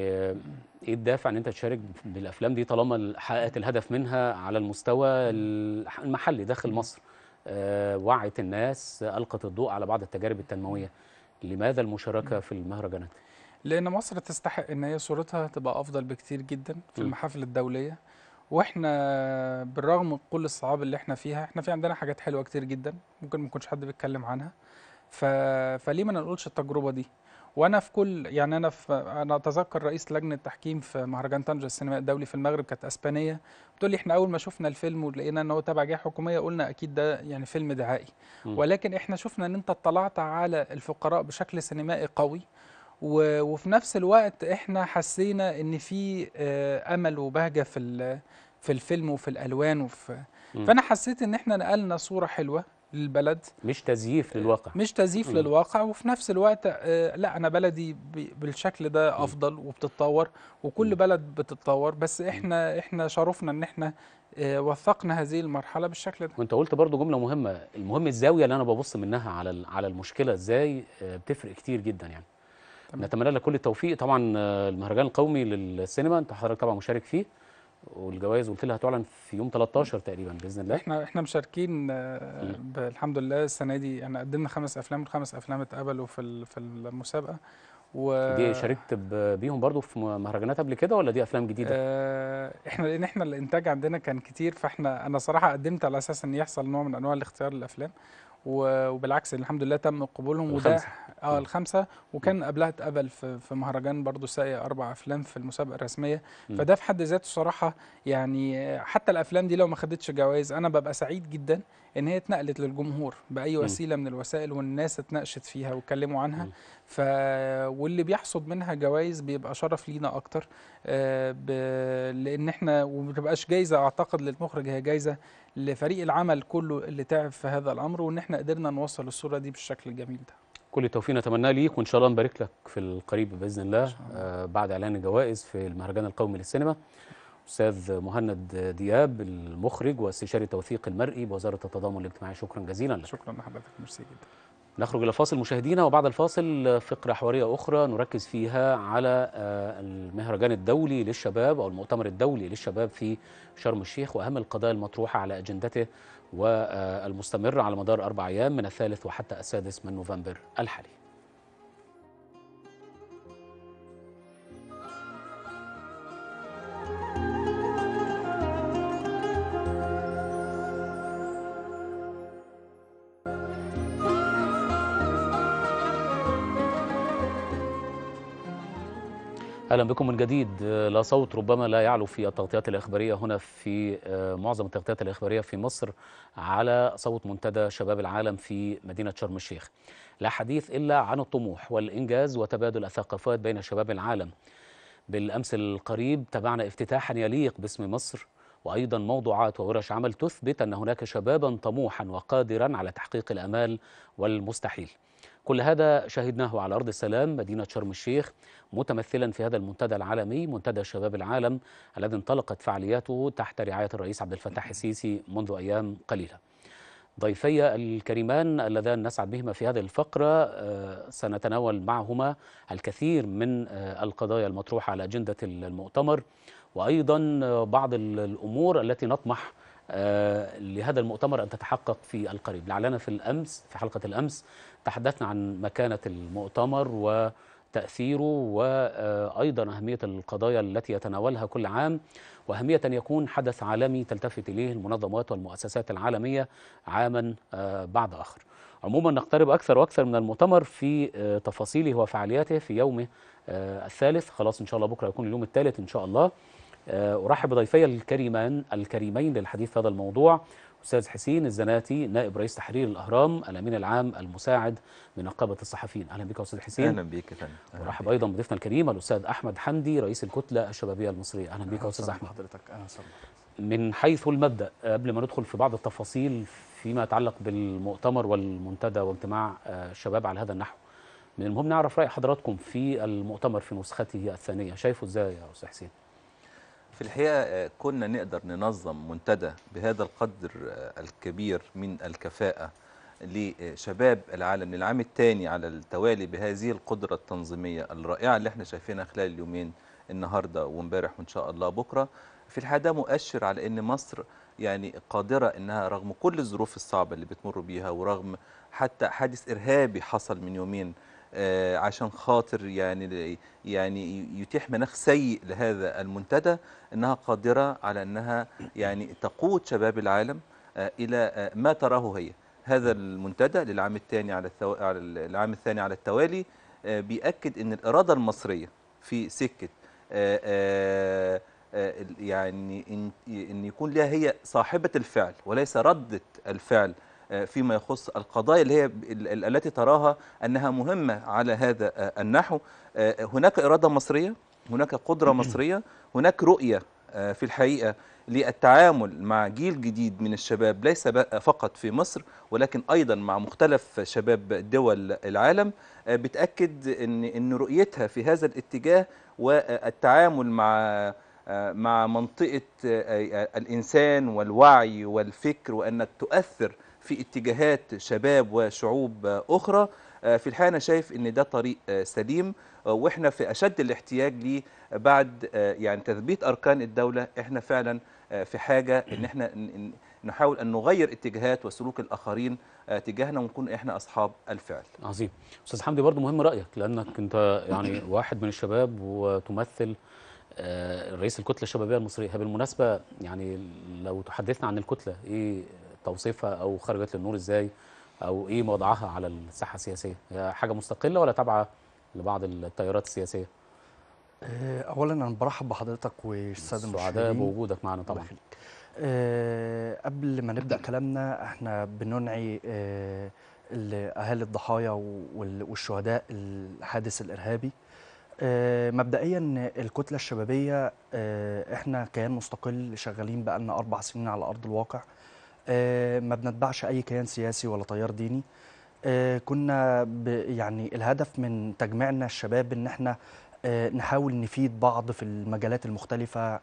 ايه الدافع ان انت تشارك بالافلام دي طالما حققت الهدف منها على المستوى المحلي داخل مصر أه وعت الناس القت الضوء على بعض التجارب التنمويه لماذا المشاركه في المهرجانات لان مصر تستحق ان هي صورتها تبقى افضل بكتير جدا في المحافل الدوليه واحنا بالرغم من كل الصعاب اللي احنا فيها احنا في عندنا حاجات حلوه كتير جدا ممكن ما يكونش حد بيتكلم عنها ف... فليه ما نقولش التجربه دي وانا في كل يعني انا في انا اتذكر رئيس لجنه تحكيم في مهرجان طنجه السينما الدولي في المغرب كانت اسبانيه بتقول لي احنا اول ما شفنا الفيلم ولقينا ان هو تبع جهه حكوميه قلنا اكيد ده يعني فيلم دعائي ولكن احنا شفنا ان انت اطلعت على الفقراء بشكل سينمائي قوي وفي نفس الوقت احنا حسينا ان في آه، امل وبهجه في في الفيلم وفي الالوان وفي فانا حسيت ان احنا نقلنا صوره حلوه للبلد مش تزييف للواقع مش تزييف م. للواقع وفي نفس الوقت آه، لا انا بلدي بالشكل ده افضل وبتتطور وكل م. بلد بتتطور بس احنا احنا شرفنا ان احنا آه، وثقنا هذه المرحله بالشكل ده وانت قلت برضو جمله مهمه المهم الزاويه اللي انا ببص منها على على المشكله ازاي آه، بتفرق كتير جدا يعني تمام. نتمنى لك كل التوفيق طبعا المهرجان القومي للسينما انت حضرتك طبعا مشارك فيه والجوائز قلت لها هتعلن في يوم 13 تقريبا باذن الله احنا احنا مشاركين آه، الحمد لله السنه دي انا يعني قدمنا خمس افلام والخمس افلام اتقبلوا في في المسابقه و... دي شاركت بيهم برضو في مهرجانات قبل كده ولا دي افلام جديده اه احنا لان احنا الانتاج عندنا كان كتير فاحنا انا صراحه قدمت على اساس ان يحصل نوع من انواع الاختيار للافلام وبالعكس الحمد لله تم قبولهم وده اه الخمسه وكان قبلها اتقبل في, مهرجان برضو ساقي اربع افلام في المسابقه الرسميه فده في حد ذاته صراحه يعني حتى الافلام دي لو ما خدتش جوائز انا ببقى سعيد جدا ان هي اتنقلت للجمهور باي وسيله من الوسائل والناس اتناقشت فيها واتكلموا عنها ف واللي بيحصد منها جوائز بيبقى شرف لينا اكتر آه، ب... لان احنا وما بتبقاش جايزه اعتقد للمخرج هي جايزه لفريق العمل كله اللي تعب في هذا الامر وان احنا قدرنا نوصل الصوره دي بالشكل الجميل ده كل التوفيق نتمناه ليك وان شاء الله نبارك لك في القريب باذن الله, الله. آه بعد اعلان الجوائز في المهرجان القومي للسينما أستاذ مهند دياب المخرج واستشاري التوثيق المرئي بوزارة التضامن الاجتماعي شكرا جزيلا لك شكرا لحضرتك ميرسي جدا نخرج إلى فاصل مشاهدينا وبعد الفاصل فقرة حوارية أخرى نركز فيها على آه، المهرجان الدولي للشباب أو المؤتمر الدولي للشباب في شرم الشيخ وأهم القضايا المطروحة على أجندته والمستمرة على مدار أربع أيام من الثالث وحتى السادس من نوفمبر الحالي اهلا بكم من جديد آه، لا صوت ربما لا يعلو في التغطيات الاخباريه هنا في آه، معظم التغطيات الاخباريه في مصر على صوت منتدى شباب العالم في مدينه شرم الشيخ لا حديث الا عن الطموح والانجاز وتبادل الثقافات بين شباب العالم بالامس القريب تابعنا افتتاحا يليق باسم مصر وايضا موضوعات وورش عمل تثبت ان هناك شبابا طموحا وقادرا على تحقيق الامال والمستحيل كل هذا شهدناه على أرض السلام مدينة شرم الشيخ متمثلا في هذا المنتدى العالمي منتدى شباب العالم الذي انطلقت فعالياته تحت رعاية الرئيس عبد الفتاح السيسي منذ أيام قليلة ضيفي الكريمان اللذان نسعد بهما في هذه الفقرة آه، سنتناول معهما الكثير من آه، القضايا المطروحة على أجندة المؤتمر وأيضا آه، بعض الأمور التي نطمح آه، لهذا المؤتمر أن تتحقق في القريب لعلنا في الأمس في حلقة الأمس تحدثنا عن مكانة المؤتمر و تأثيره وأيضا أهمية القضايا التي يتناولها كل عام وأهمية أن يكون حدث عالمي تلتفت إليه المنظمات والمؤسسات العالمية عاما آه، بعد آخر عموما نقترب أكثر وأكثر من المؤتمر في آه، تفاصيله وفعالياته في يومه الثالث خلاص إن شاء الله بكرة يكون اليوم الثالث إن شاء الله آه، أرحب بضيفي الكريمان الكريمين للحديث في هذا الموضوع أستاذ حسين الزناتي نائب رئيس تحرير الأهرام الأمين العام المساعد من نقابة الصحفيين أهلا بك أستاذ حسين أهلا بك ورحب أيضا بضيفنا الكريم الأستاذ أحمد حمدي رئيس الكتلة الشبابية المصرية أهلا بك أستاذ أحمد حضرتك أهلا من حيث المبدأ آه، قبل ما ندخل في بعض التفاصيل فيما يتعلق بالمؤتمر والمنتدى واجتماع آه، الشباب على هذا النحو من المهم نعرف رأي حضراتكم في المؤتمر في نسخته الثانية شايفه إزاي يا أستاذ حسين في الحقيقة آه، كنا نقدر ننظم منتدى بهذا القدر آه، الكبير من الكفاءة لشباب العالم للعام الثاني على التوالي بهذه القدرة التنظيمية الرائعة اللي احنا شايفينها خلال اليومين النهاردة وامبارح وإن شاء الله بكرة في الحقيقة ده مؤشر على أن مصر يعني قادرة أنها رغم كل الظروف الصعبة اللي بتمر بيها ورغم حتى حادث إرهابي حصل من يومين آه، عشان خاطر يعني يعني يتيح مناخ سيء لهذا المنتدى انها قادره على انها يعني تقود شباب العالم آه، الى آه، ما تراه هي هذا المنتدى للعام الثاني على الثو... على العام الثاني على التوالي بيأكد ان الاراده المصريه في سكه يعني ان يكون لها هي صاحبه الفعل وليس رده الفعل آه، فيما يخص القضايا اللي هي التي تراها أنها مهمة على هذا آه، النحو آه، هناك إرادة مصرية هناك قدرة مصرية هناك رؤية في الحقيقة للتعامل مع جيل جديد من الشباب ليس فقط في مصر ولكن ايضا مع مختلف شباب دول العالم بتاكد ان ان رؤيتها في هذا الاتجاه والتعامل مع مع منطقه الانسان والوعي والفكر وانك تؤثر في اتجاهات شباب وشعوب أخرى آه، في الحقيقة أنا شايف أن ده طريق آه، سليم آه، وإحنا في أشد الاحتياج ليه بعد يعني تثبيت أركان الدولة إحنا فعلا في حاجة أن إحنا نحاول أن نغير اتجاهات وسلوك الآخرين تجاهنا ونكون إحنا أصحاب الفعل عظيم أستاذ حمدي برضو مهم رأيك لأنك أنت يعني واحد من الشباب وتمثل رئيس الكتلة الشبابية المصرية بالمناسبة يعني لو تحدثنا عن الكتلة إيه توصيفها او خرجت للنور ازاي او ايه وضعها على الساحه السياسيه هي حاجه مستقله ولا تابعه لبعض التيارات السياسيه آه، اولا انا برحب بحضرتك والساده المشاهدين سعداء بوجودك معنا طبعا أه قبل ما نبدا كلامنا احنا بننعي أه اهالي الضحايا والشهداء الحادث الارهابي آه، مبدئيا الكتله الشبابيه آه، احنا كيان مستقل شغالين بقالنا اربع سنين على ارض الواقع آه، ما بنتبعش اي كيان سياسي ولا تيار ديني آه، كنا يعني الهدف من تجميعنا الشباب ان احنا آه، نحاول نفيد بعض في المجالات المختلفة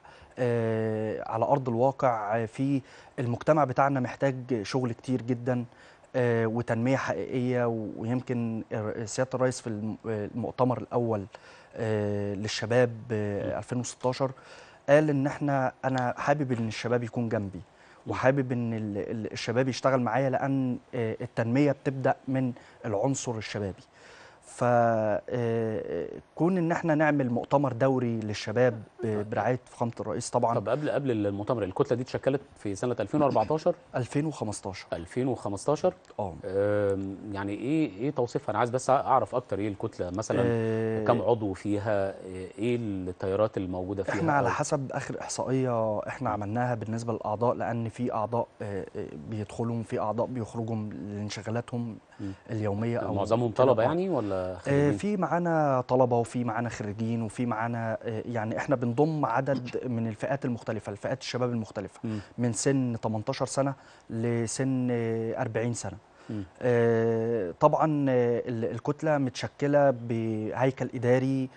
على أرض الواقع في المجتمع بتاعنا محتاج شغل كتير جدا وتنمية حقيقية ويمكن سيادة الرئيس في المؤتمر الأول للشباب 2016 قال إن إحنا أنا حابب إن الشباب يكون جنبي وحابب ان الشباب يشتغل معايا لان آه، التنميه بتبدا من العنصر الشبابي فكون آه، آه، ان احنا نعمل مؤتمر دوري للشباب آه، برعايه فخامه الرئيس طبعا طب قبل قبل المؤتمر الكتله دي اتشكلت في سنه 2014 2015 2015 اه يعني ايه ايه توصيفها انا عايز بس اعرف اكتر ايه الكتله مثلا آه كم عضو فيها ايه التيارات الموجوده فيها احنا على حسب اخر احصائيه احنا عملناها بالنسبه للاعضاء لان في اعضاء بيدخلوا في اعضاء بيخرجوا لانشغالاتهم اليوميه او معظمهم طلبه يعني ولا خريجين؟ آه، في معانا طلبه وفي معانا خريجين وفي معانا آه، يعني احنا بنضم عدد من الفئات المختلفه، الفئات الشباب المختلفه م. من سن 18 سنه لسن 40 آه، سنه. طبعا الكتله متشكله بهيكل اداري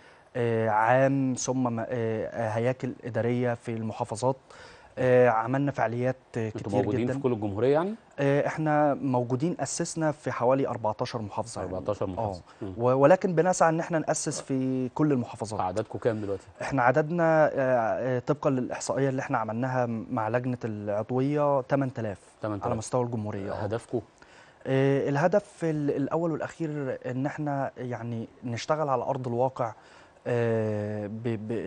عام ثم هياكل اداريه في المحافظات آه، عملنا فعاليات آه، كتير جدا موجودين في كل الجمهوريه يعني آه، احنا موجودين اسسنا في حوالي 14 محافظه 14 يعني. محافظه اه ولكن بنسعى ان احنا ناسس في كل المحافظات عددكم كام دلوقتي احنا عددنا طبقا للاحصائيه اللي احنا عملناها مع لجنه العضويه 8000 على مستوى الجمهوريه هدفكم الهدف الاول والاخير ان احنا يعني نشتغل على ارض الواقع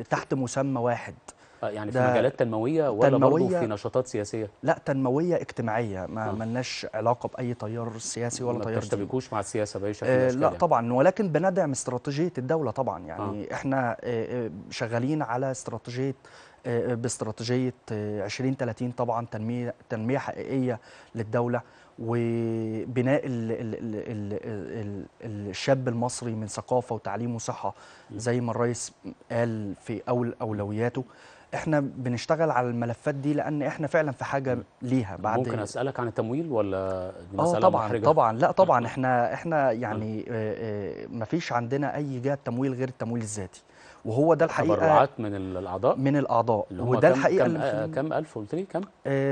تحت مسمى واحد آه، يعني في مجالات تنمويه ولا تنموية برضه في نشاطات سياسيه؟ لا تنمويه اجتماعيه ما ملناش علاقه باي تيار سياسي ولا ما تيار ما بتشتبكوش مع السياسه باي شكل آه لا يعني. طبعا ولكن بندعم استراتيجيه الدوله طبعا يعني آه. احنا آه، آه، شغالين على استراتيجيه باستراتيجيه 2030 طبعا تنميه تنميه حقيقيه للدوله وبناء الـ الـ الـ الـ الشاب المصري من ثقافه وتعليم وصحه زي ما الرئيس قال في اول اولوياته احنا بنشتغل على الملفات دي لان احنا فعلا في حاجه ليها بعد ممكن اسالك عن التمويل ولا اه طبعا محرجة؟ طبعا لا طبعا احنا احنا يعني آه، آه، ما فيش عندنا اي جهه تمويل غير التمويل الذاتي وهو ده الحقيقه تبرعات من الاعضاء من الاعضاء وده كم الحقيقه كم اللي كم 1000 قلت لي كم؟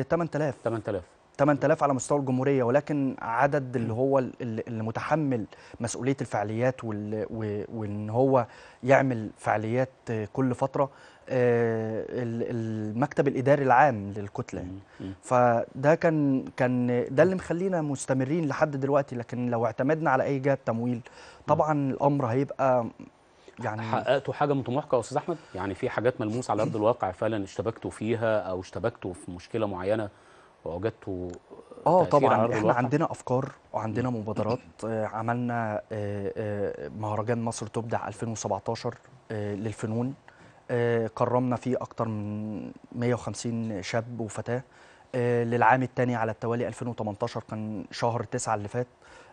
8000 8000 8000 على مستوى الجمهوريه ولكن عدد اللي هو اللي متحمل مسؤوليه الفعاليات وان هو يعمل فعاليات كل فتره آه، المكتب الاداري العام للكتله يعني. فده كان كان ده اللي مخلينا مستمرين لحد دلوقتي لكن لو اعتمدنا على اي جهه تمويل طبعا الامر هيبقى يعني حققتوا حاجه من طموحكم يا استاذ احمد يعني في حاجات ملموسه على ارض الواقع فعلا اشتبكتوا فيها او اشتبكتوا في مشكله معينه ووجدتوا اه طبعا احنا عندنا افكار وعندنا مبادرات آه، عملنا آه، مهرجان مصر تبدع 2017 للفنون كرمنا آه، فيه أكتر من 150 شاب وفتاة آه، للعام الثاني على التوالي 2018 كان شهر 9 اللي فات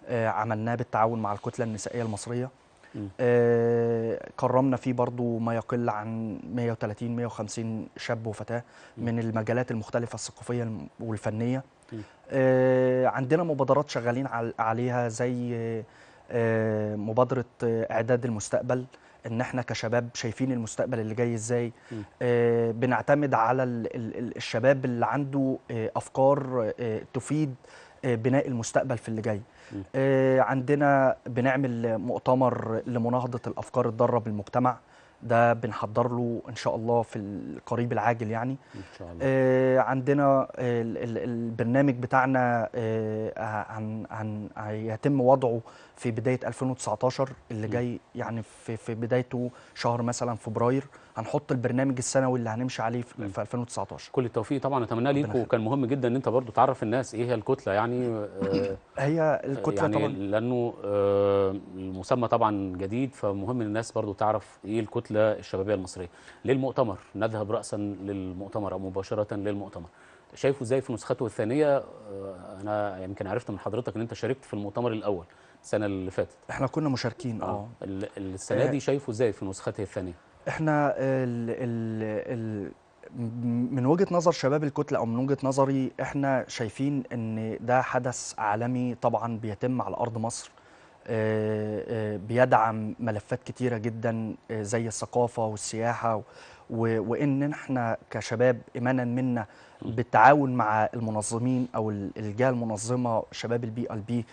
آه، عملناه بالتعاون مع الكتلة النسائية المصرية كرمنا فيه برضو ما يقل عن 130 150 شاب وفتاة من المجالات المختلفة الثقافية والفنية عندنا مبادرات شغالين عليها زي مبادرة إعداد المستقبل ان احنا كشباب شايفين المستقبل اللي جاي ازاي آه، بنعتمد على الشباب اللي عنده آه، افكار آه، تفيد بناء المستقبل في اللي جاي عندنا بنعمل مؤتمر لمناهضه الافكار الضاره بالمجتمع ده بنحضر له ان شاء الله في القريب العاجل يعني ان شاء الله آه عندنا البرنامج بتاعنا عن آه، عن هيتم وضعه في بدايه 2019 اللي جاي يعني في في بدايته شهر مثلا فبراير هنحط البرنامج السنوي اللي هنمشي عليه في 2019 كل التوفيق طبعا اتمناه ليك وكان مهم جدا ان انت برضو تعرف الناس ايه هي الكتله يعني آه، هي الكتله يعني طبعا لانه آه، المسمى طبعا جديد فمهم الناس برضو تعرف ايه الكتله الشبابيه المصريه للمؤتمر نذهب راسا للمؤتمر او مباشره للمؤتمر شايفه ازاي في نسخته الثانيه آه، انا يمكن عرفت من حضرتك ان انت شاركت في المؤتمر الاول السنه اللي فاتت احنا كنا مشاركين اه السنه دي شايفه ازاي في نسخته الثانيه احنا الـ الـ الـ من وجهه نظر شباب الكتله او من وجهه نظري احنا شايفين ان ده حدث عالمي طبعا بيتم على ارض مصر آه، آه، بيدعم ملفات كتيره جدا آه، زي الثقافه والسياحه وان احنا كشباب ايمانا منا بالتعاون مع المنظمين او الجهه المنظمه شباب البي ال بي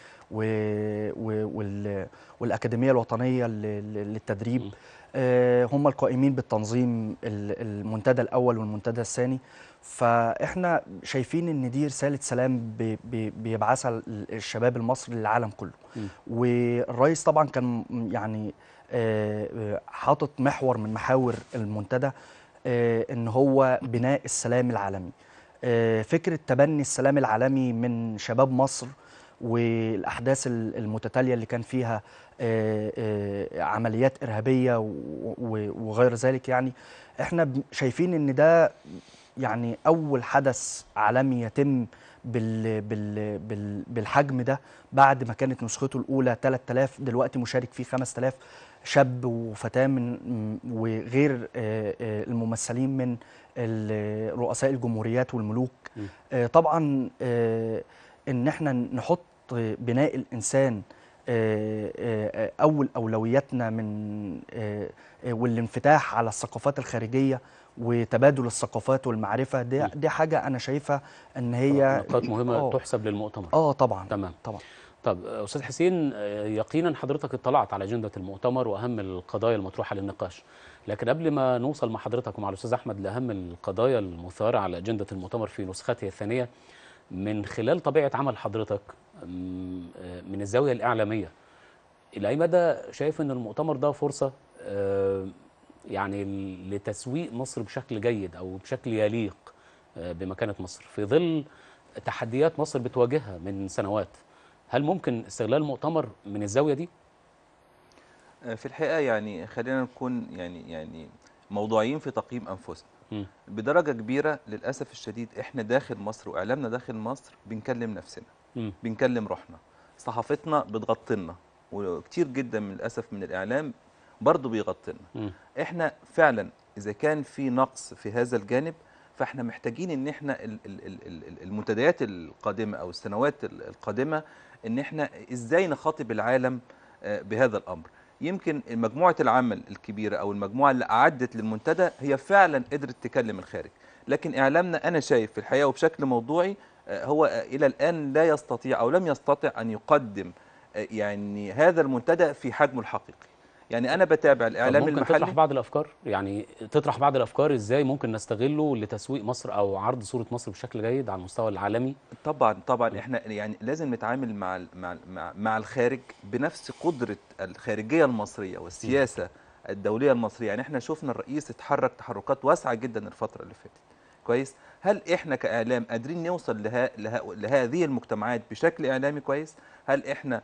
والاكاديميه الوطنيه للتدريب آه، هم القائمين بالتنظيم المنتدى الاول والمنتدى الثاني فاحنا شايفين ان دي رساله سلام بيبعثها الشباب المصري للعالم كله والرئيس طبعا كان يعني آه، حاطط محور من محاور المنتدى آه، ان هو بناء السلام العالمي فكره تبني السلام العالمي من شباب مصر والاحداث المتتاليه اللي كان فيها آه، آه، عمليات ارهابيه وغير ذلك يعني احنا شايفين ان ده يعني اول حدث عالمي يتم بال بال بال بالحجم ده بعد ما كانت نسخته الاولى 3000 دلوقتي مشارك فيه 5000 شاب وفتاه من وغير آه، الممثلين من رؤساء الجمهوريات والملوك طبعا ان احنا نحط بناء الانسان آه، آه، آه، اول اولوياتنا من والانفتاح على الثقافات الخارجيه وتبادل الثقافات والمعرفه دي دي حاجه انا شايفها ان هي نقاط مهمه أوه. تحسب للمؤتمر اه طبعا تمام طبعا طب استاذ حسين يقينا حضرتك اطلعت على اجنده المؤتمر واهم القضايا المطروحه للنقاش لكن قبل ما نوصل مع حضرتك ومع الاستاذ احمد لاهم القضايا المثاره على اجنده المؤتمر في نسخته الثانيه من خلال طبيعه عمل حضرتك من الزاويه الاعلاميه الى اي مدى شايف ان المؤتمر ده فرصه آه، يعني لتسويق مصر بشكل جيد او بشكل يليق آه، بمكانه مصر في ظل تحديات مصر بتواجهها من سنوات هل ممكن استغلال المؤتمر من الزاويه دي آه، في الحقيقه يعني خلينا نكون يعني يعني موضوعيين في تقييم انفسنا بدرجه كبيره للاسف الشديد احنا داخل مصر واعلامنا داخل مصر بنكلم نفسنا بنكلم روحنا صحافتنا لنا وكتير جدا من للاسف من الاعلام برضه لنا احنا فعلا اذا كان في نقص في هذا الجانب فاحنا محتاجين ان احنا المنتديات القادمه او السنوات القادمه ان احنا ازاي نخاطب العالم آه، بهذا الامر يمكن مجموعه العمل الكبيره او المجموعه اللي اعدت للمنتدى هي فعلا قدرت تكلم الخارج لكن اعلامنا انا شايف في الحقيقه وبشكل موضوعي آه، هو الى الان لا يستطيع او لم يستطع ان يقدم آه، يعني هذا المنتدى في حجمه الحقيقي يعني انا بتابع الاعلام ممكن المحلي تطرح بعض الافكار يعني تطرح بعض الافكار ازاي ممكن نستغله لتسويق مصر او عرض صوره مصر بشكل جيد على المستوى العالمي طبعا طبعا احنا يعني لازم نتعامل مع مع مع الخارج بنفس قدره الخارجيه المصريه والسياسه الدوليه المصريه يعني احنا شفنا الرئيس اتحرك تحركات واسعه جدا الفتره اللي فاتت كويس هل احنا كاعلام قادرين نوصل لها لها لهذه المجتمعات بشكل اعلامي كويس هل احنا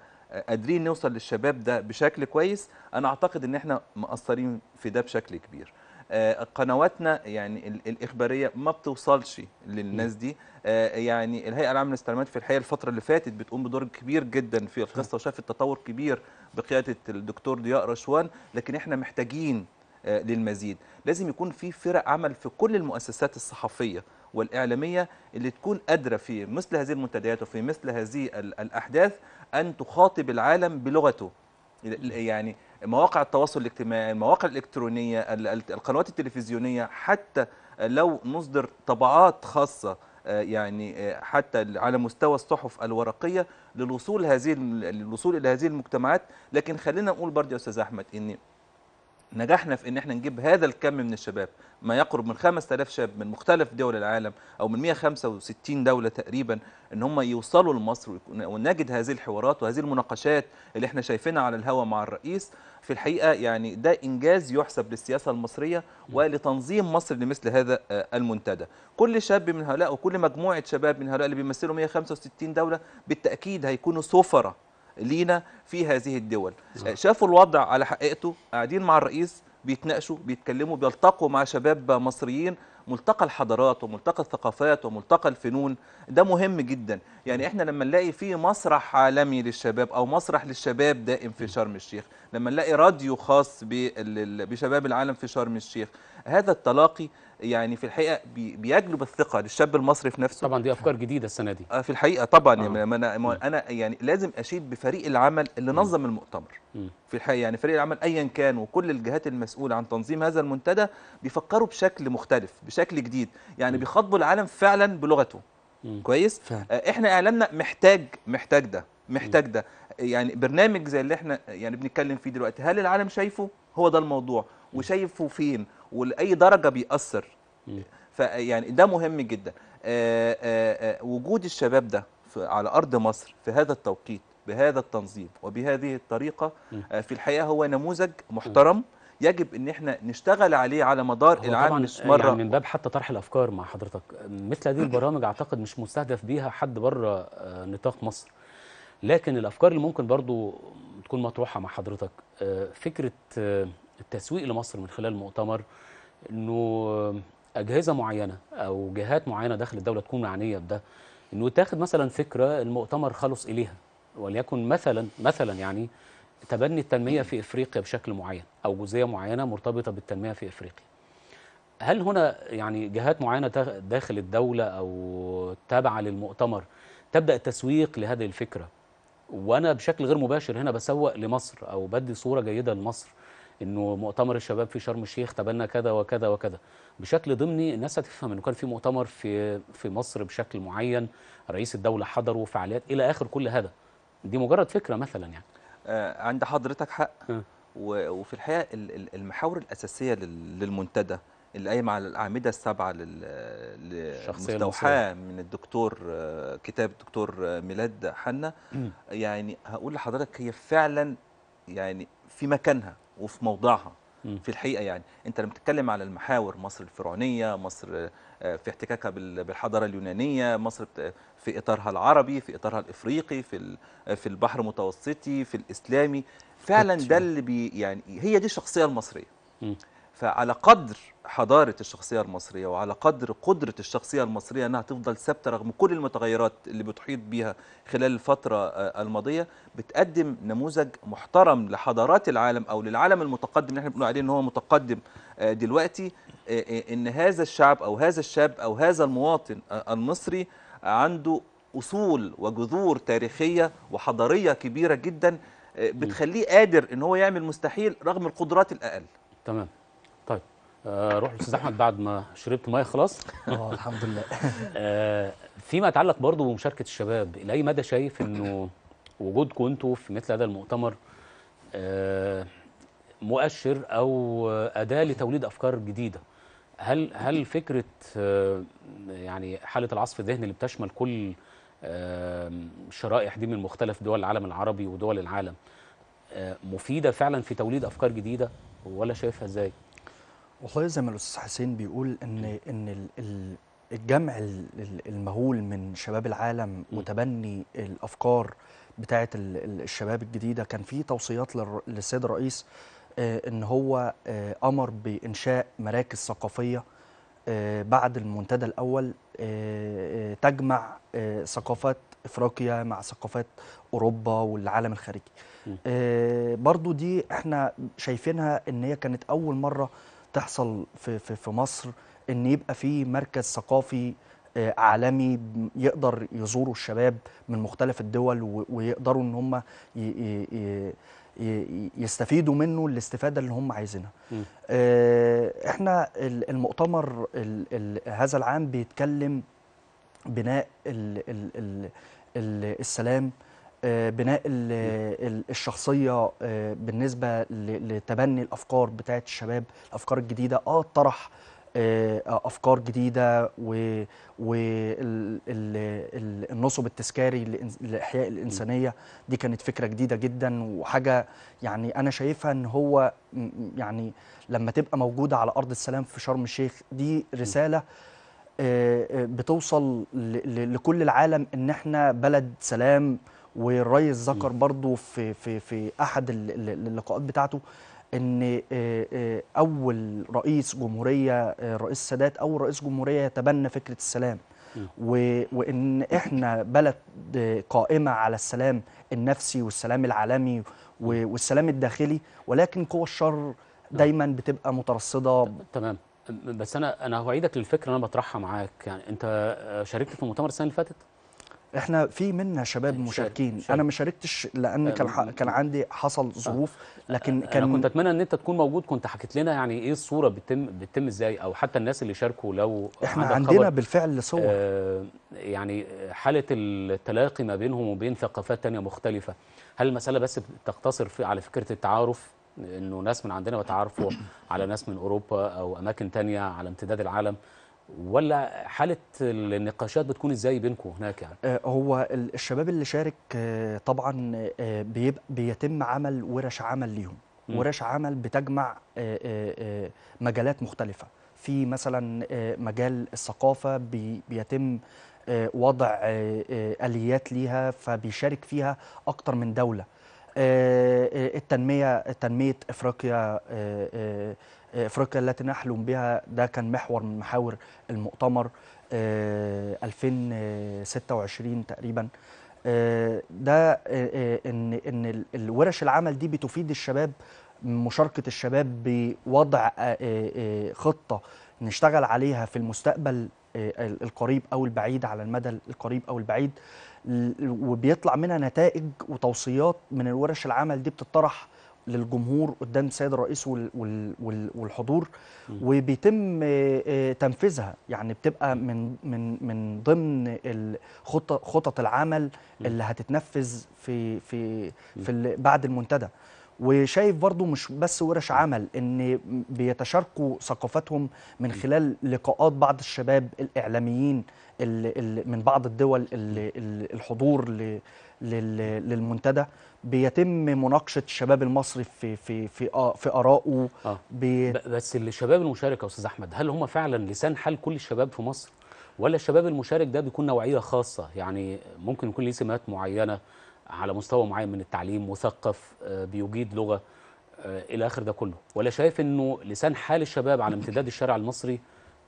قادرين نوصل للشباب ده بشكل كويس انا اعتقد ان احنا مقصرين في ده بشكل كبير آه، قنواتنا يعني الاخباريه ما بتوصلش للناس دي آه، يعني الهيئه العامه للاستعلامات في الحقيقه الفتره اللي فاتت بتقوم بدور كبير جدا في القصه وشافت تطور كبير بقياده الدكتور ضياء رشوان لكن احنا محتاجين آه، للمزيد لازم يكون في فرق عمل في كل المؤسسات الصحفيه والإعلامية اللي تكون قادرة في مثل هذه المنتديات وفي مثل هذه الأحداث ان تخاطب العالم بلغته يعني مواقع التواصل الاجتماعي المواقع الالكترونيه القنوات التلفزيونيه حتى لو نصدر طبعات خاصه آه، يعني آه، حتى على مستوى الصحف الورقيه للوصول هذه للوصول الى هذه المجتمعات لكن خلينا نقول برضه يا استاذ احمد ان نجحنا في ان احنا نجيب هذا الكم من الشباب ما يقرب من 5000 شاب من مختلف دول العالم او من 165 دوله تقريبا ان هم يوصلوا لمصر ونجد هذه الحوارات وهذه المناقشات اللي احنا شايفينها على الهواء مع الرئيس في الحقيقه يعني ده انجاز يحسب للسياسه المصريه ولتنظيم مصر لمثل هذا آه، المنتدى كل شاب من هؤلاء وكل مجموعه شباب من هؤلاء اللي بيمثلوا 165 دوله بالتاكيد هيكونوا سفره لينا في هذه الدول آه، شافوا الوضع على حقيقته قاعدين مع الرئيس بيتناقشوا بيتكلموا بيلتقوا مع شباب مصريين ملتقى الحضارات وملتقى الثقافات وملتقى الفنون ده مهم جدا يعني احنا لما نلاقي في مسرح عالمي للشباب او مسرح للشباب دائم في شرم الشيخ لما نلاقي راديو خاص بشباب العالم في شرم الشيخ هذا التلاقي يعني في الحقيقه بيجلب الثقه للشاب المصري في نفسه طبعا دي افكار جديده السنه دي آه، في الحقيقه طبعا آه. انا انا يعني لازم اشيد بفريق العمل اللي نظم المؤتمر في الحقيقه يعني فريق العمل ايا كان وكل الجهات المسؤوله عن تنظيم هذا المنتدى بيفكروا بشكل مختلف بشكل جديد يعني بيخاطبوا العالم فعلا بلغته كويس فعلا. آه، احنا اعلامنا محتاج محتاج ده محتاج ده يعني برنامج زي اللي احنا يعني بنتكلم فيه دلوقتي هل العالم شايفه هو ده الموضوع وشايفه فين ولاي درجه بيأثر فيعني ده مهم جدا آآ آه، آآ آه، آه، وجود الشباب ده على ارض مصر في هذا التوقيت بهذا التنظيم وبهذه الطريقه في الحقيقه هو نموذج محترم يجب ان احنا نشتغل عليه على مدار العام مش مره يعني من باب حتى طرح الافكار مع حضرتك مثل هذه البرامج اعتقد مش مستهدف بيها حد بره نطاق مصر لكن الافكار اللي ممكن برضو تكون مطروحه مع حضرتك فكره التسويق لمصر من خلال المؤتمر انه اجهزه معينه او جهات معينه داخل الدوله تكون معنيه بده انه تاخد مثلا فكره المؤتمر خلص اليها وليكن مثلا مثلا يعني تبني التنميه في افريقيا بشكل معين او جزئيه معينه مرتبطه بالتنميه في افريقيا. هل هنا يعني جهات معينه داخل الدوله او تابعه للمؤتمر تبدا التسويق لهذه الفكره وانا بشكل غير مباشر هنا بسوق لمصر او بدي صوره جيده لمصر انه مؤتمر الشباب في شرم الشيخ تبنى كذا وكذا وكذا بشكل ضمني الناس هتفهم انه كان في مؤتمر في في مصر بشكل معين رئيس الدوله حضره وفعاليات الى اخر كل هذا دي مجرد فكره مثلا يعني آه، عند حضرتك حق وفي الحقيقه المحاور الاساسيه للمنتدى اللي قايمه على الاعمده السبعه للمستوحاه من الدكتور آه، كتاب الدكتور آه، ميلاد حنا يعني هقول لحضرتك هي فعلا يعني في مكانها وفي موضعها في الحقيقه يعني انت لما بتتكلم على المحاور مصر الفرعونيه مصر آه، في احتكاكها بالحضاره اليونانيه مصر في اطارها العربي في اطارها الافريقي في في البحر المتوسطي في الاسلامي فعلا ده اللي بي يعني هي دي الشخصيه المصريه فعلى قدر حضارة الشخصية المصرية وعلى قدر قدرة الشخصية المصرية أنها تفضل ثابتة رغم كل المتغيرات اللي بتحيط بها خلال الفترة آه، الماضية بتقدم نموذج محترم لحضارات العالم أو للعالم المتقدم اللي احنا بنقول عليه أن هو متقدم آه، دلوقتي آه، أن هذا الشعب أو هذا الشاب أو هذا المواطن المصري عنده أصول وجذور تاريخية وحضارية كبيرة جدا بتخليه قادر أن هو يعمل مستحيل رغم القدرات الأقل تمام اروح آه، للاستاذ احمد بعد ما شربت ميه خلاص اه الحمد لله آه، فيما يتعلق برضه بمشاركه الشباب الى اي مدى شايف انه وجودكم انتم في مثل هذا المؤتمر آه، مؤشر او اداه لتوليد افكار جديده هل هل فكره يعني حاله العصف الذهني اللي بتشمل كل الشرائح دي من مختلف دول العالم العربي ودول العالم مفيده فعلا في توليد افكار جديده ولا شايفها ازاي؟ والله زي ما الاستاذ حسين بيقول ان ان الجمع المهول من شباب العالم وتبني الافكار بتاعه الشباب الجديده كان في توصيات للسيد الرئيس آه، ان هو آه، امر بانشاء مراكز ثقافيه آه، بعد المنتدى الاول تجمع ثقافات افريقيا مع ثقافات اوروبا والعالم الخارجي برضو دي احنا شايفينها ان هي كانت اول مره تحصل في, في, في مصر ان يبقى في مركز ثقافي آه، عالمي يقدر يزوروا الشباب من مختلف الدول ويقدروا ان هم يستفيدوا منه الاستفاده اللي هم عايزينها. آه، احنا المؤتمر هذا العام بيتكلم بناء السلام آه، بناء الشخصيه آه، بالنسبه لتبني الافكار بتاعه الشباب الافكار الجديده اه طرح آه، افكار جديده والنصب التذكاري لاحياء الانسانيه دي كانت فكره جديده جدا وحاجه يعني انا شايفها ان هو يعني لما تبقى موجوده على ارض السلام في شرم الشيخ دي رساله بتوصل لكل العالم ان احنا بلد سلام والريس ذكر برضو في في في احد اللقاءات بتاعته ان آه، آه، اول رئيس جمهوريه آه، رئيس السادات اول رئيس جمهوريه يتبنى فكره السلام وان احنا بلد قائمه على السلام النفسي والسلام العالمي والسلام الداخلي ولكن قوى الشر نعم. دايما بتبقى مترصده تمام بس انا انا هعيدك للفكره انا بطرحها معاك يعني انت شاركت في مؤتمر السنه اللي فاتت احنا في منا شباب مشاركين شارك. انا ما شاركتش لان كان ح... كان عندي حصل ظروف لكن كان انا كنت اتمنى ان انت تكون موجود كنت حكيت لنا يعني ايه الصوره بتتم بتتم ازاي او حتى الناس اللي شاركوا لو احنا عندنا خبر. بالفعل صور آه يعني حاله التلاقي ما بينهم وبين ثقافات تانية مختلفه هل المساله بس تقتصر في على فكره التعارف انه ناس من عندنا بيتعارفوا على ناس من اوروبا او اماكن تانية على امتداد العالم ولا حاله النقاشات بتكون ازاي بينكم هناك يعني آه، هو الشباب اللي شارك آه، طبعا آه، بيبقى بيتم عمل ورش عمل ليهم ورش عمل بتجمع مجالات مختلفه في مثلا مجال الثقافه بيتم وضع اليات ليها فبيشارك فيها اكتر من دوله التنميه تنميه افريقيا افريقيا التي نحلم بها ده كان محور من محاور المؤتمر 2026 آه، تقريبا آه، ده آه، ان ان الورش العمل دي بتفيد الشباب مشاركه الشباب بوضع خطه نشتغل عليها في المستقبل القريب او البعيد على المدى القريب او البعيد وبيطلع منها نتائج وتوصيات من الورش العمل دي بتطرح للجمهور قدام السيد الرئيس والحضور وبيتم آه، تنفيذها يعني بتبقى من من من ضمن خطط العمل اللي هتتنفذ في في في بعد المنتدى وشايف برضو مش بس ورش عمل ان بيتشاركوا ثقافتهم من خلال لقاءات بعض الشباب الاعلاميين اللي من بعض الدول الحضور للمنتدى بيتم مناقشه الشباب المصري في في في في ارائه آه. بي... بس الشباب المشارك يا استاذ احمد هل هم فعلا لسان حال كل الشباب في مصر ولا الشباب المشارك ده بيكون نوعيه خاصه يعني ممكن يكون ليه سمات معينه على مستوى معين من التعليم مثقف آه، بيجيد لغه آه، الى اخر ده كله ولا شايف انه لسان حال الشباب على امتداد الشارع المصري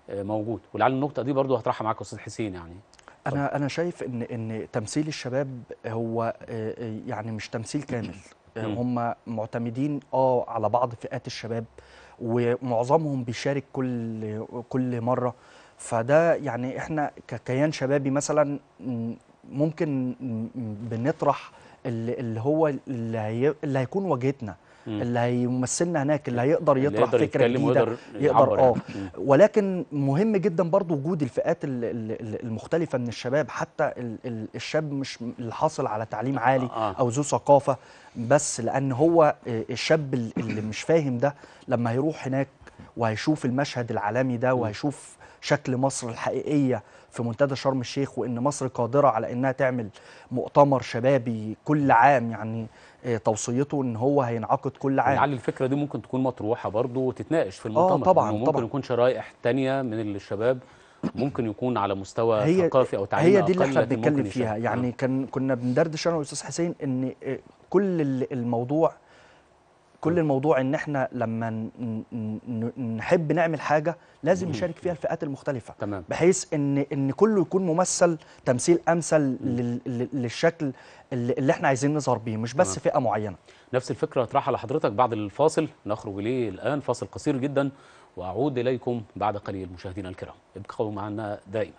آه، موجود ولعل النقطه دي برضو هطرحها معاك يا استاذ حسين يعني انا انا شايف ان ان تمثيل الشباب هو آه، آه، يعني مش تمثيل كامل هم معتمدين اه على بعض فئات الشباب ومعظمهم بيشارك كل كل مره فده يعني احنا ككيان شبابي مثلا ممكن بنطرح اللي هو اللي, هيكون واجهتنا اللي هيمثلنا هناك اللي هيقدر يطرح اللي فكره جديده يقدر, يعني. اه يعني. ولكن مهم جدا برضو وجود الفئات المختلفه من الشباب حتى الشاب مش اللي حاصل على تعليم آه، عالي آه. او ذو ثقافه بس لان هو آه، الشاب اللي مش فاهم ده لما هيروح هناك وهيشوف المشهد العالمي ده وهيشوف شكل مصر الحقيقيه في منتدى شرم الشيخ وان مصر قادره على انها تعمل مؤتمر شبابي كل عام يعني آه، توصيته ان هو هينعقد كل عام يعني الفكره دي ممكن تكون مطروحه برضه وتتناقش في المؤتمر آه طبعا ممكن طبعا. يكون شرائح تانية من الشباب ممكن يكون على مستوى هي ثقافي او تعليمي هي دي اللي احنا بنتكلم فيها يعني آه. كان كنا بندردش انا والاستاذ حسين ان آه، كل الموضوع كل الموضوع ان احنا لما نحب نعمل حاجه لازم نشارك فيها الفئات المختلفه تمام. بحيث ان ان كله يكون ممثل تمثيل امثل للشكل اللي احنا عايزين نظهر بيه مش بس تمام. فئه معينه نفس الفكره اطرحها لحضرتك بعد الفاصل نخرج اليه الان فاصل قصير جدا واعود اليكم بعد قليل مشاهدينا الكرام ابقوا معنا دائما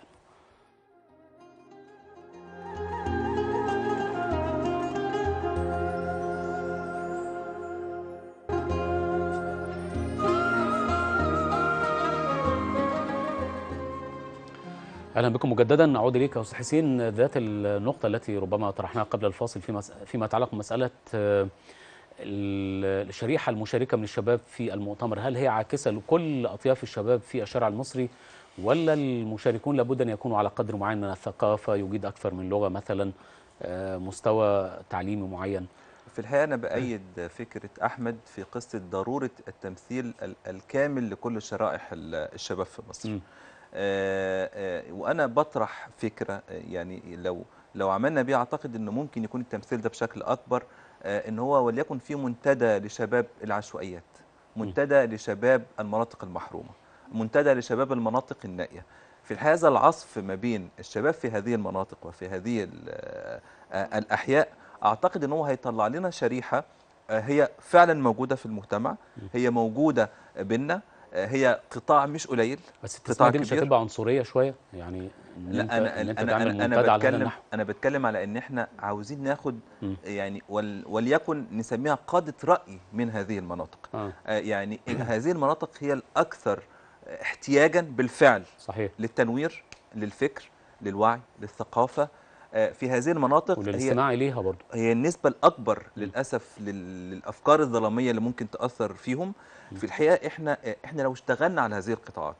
اهلا بكم مجددا نعود اليك يا استاذ حسين ذات النقطه التي ربما طرحناها قبل الفاصل فيما فيما يتعلق بمساله آه، الشريحه المشاركه من الشباب في المؤتمر هل هي عاكسه لكل اطياف الشباب في الشارع المصري ولا المشاركون لابد ان يكونوا على قدر معين من الثقافه يجيد اكثر من لغه مثلا آه، مستوى تعليمي معين في الحقيقه انا بايد فكره احمد في قصه ضروره التمثيل الكامل لكل شرائح الشباب في مصر م. آه، آه، وانا بطرح فكره آه، يعني لو لو عملنا بيه اعتقد انه ممكن يكون التمثيل ده بشكل اكبر ان هو وليكن في منتدى لشباب العشوائيات منتدى لشباب المناطق المحرومه منتدى لشباب المناطق النائيه في هذا العصف ما بين الشباب في هذه المناطق وفي هذه الاحياء اعتقد ان هو هيطلع لنا شريحه هي فعلا موجوده في المجتمع هي موجوده بينا هي قطاع مش قليل بس قطاع دي مش هتبقى عنصريه شويه يعني لا انا انا انا, أنا بتكلم انا بتكلم على ان احنا عاوزين ناخد م. يعني ول وليكن نسميها قاده راي من هذه المناطق آه. آه يعني هذه المناطق هي الاكثر احتياجا بالفعل صحيح للتنوير للفكر للوعي للثقافه آه، في هذه المناطق وللصناعي ليها برضو. هي النسبة الأكبر للأسف للأفكار الظلامية اللي ممكن تأثر فيهم في الحقيقة إحنا إحنا لو اشتغلنا على هذه القطاعات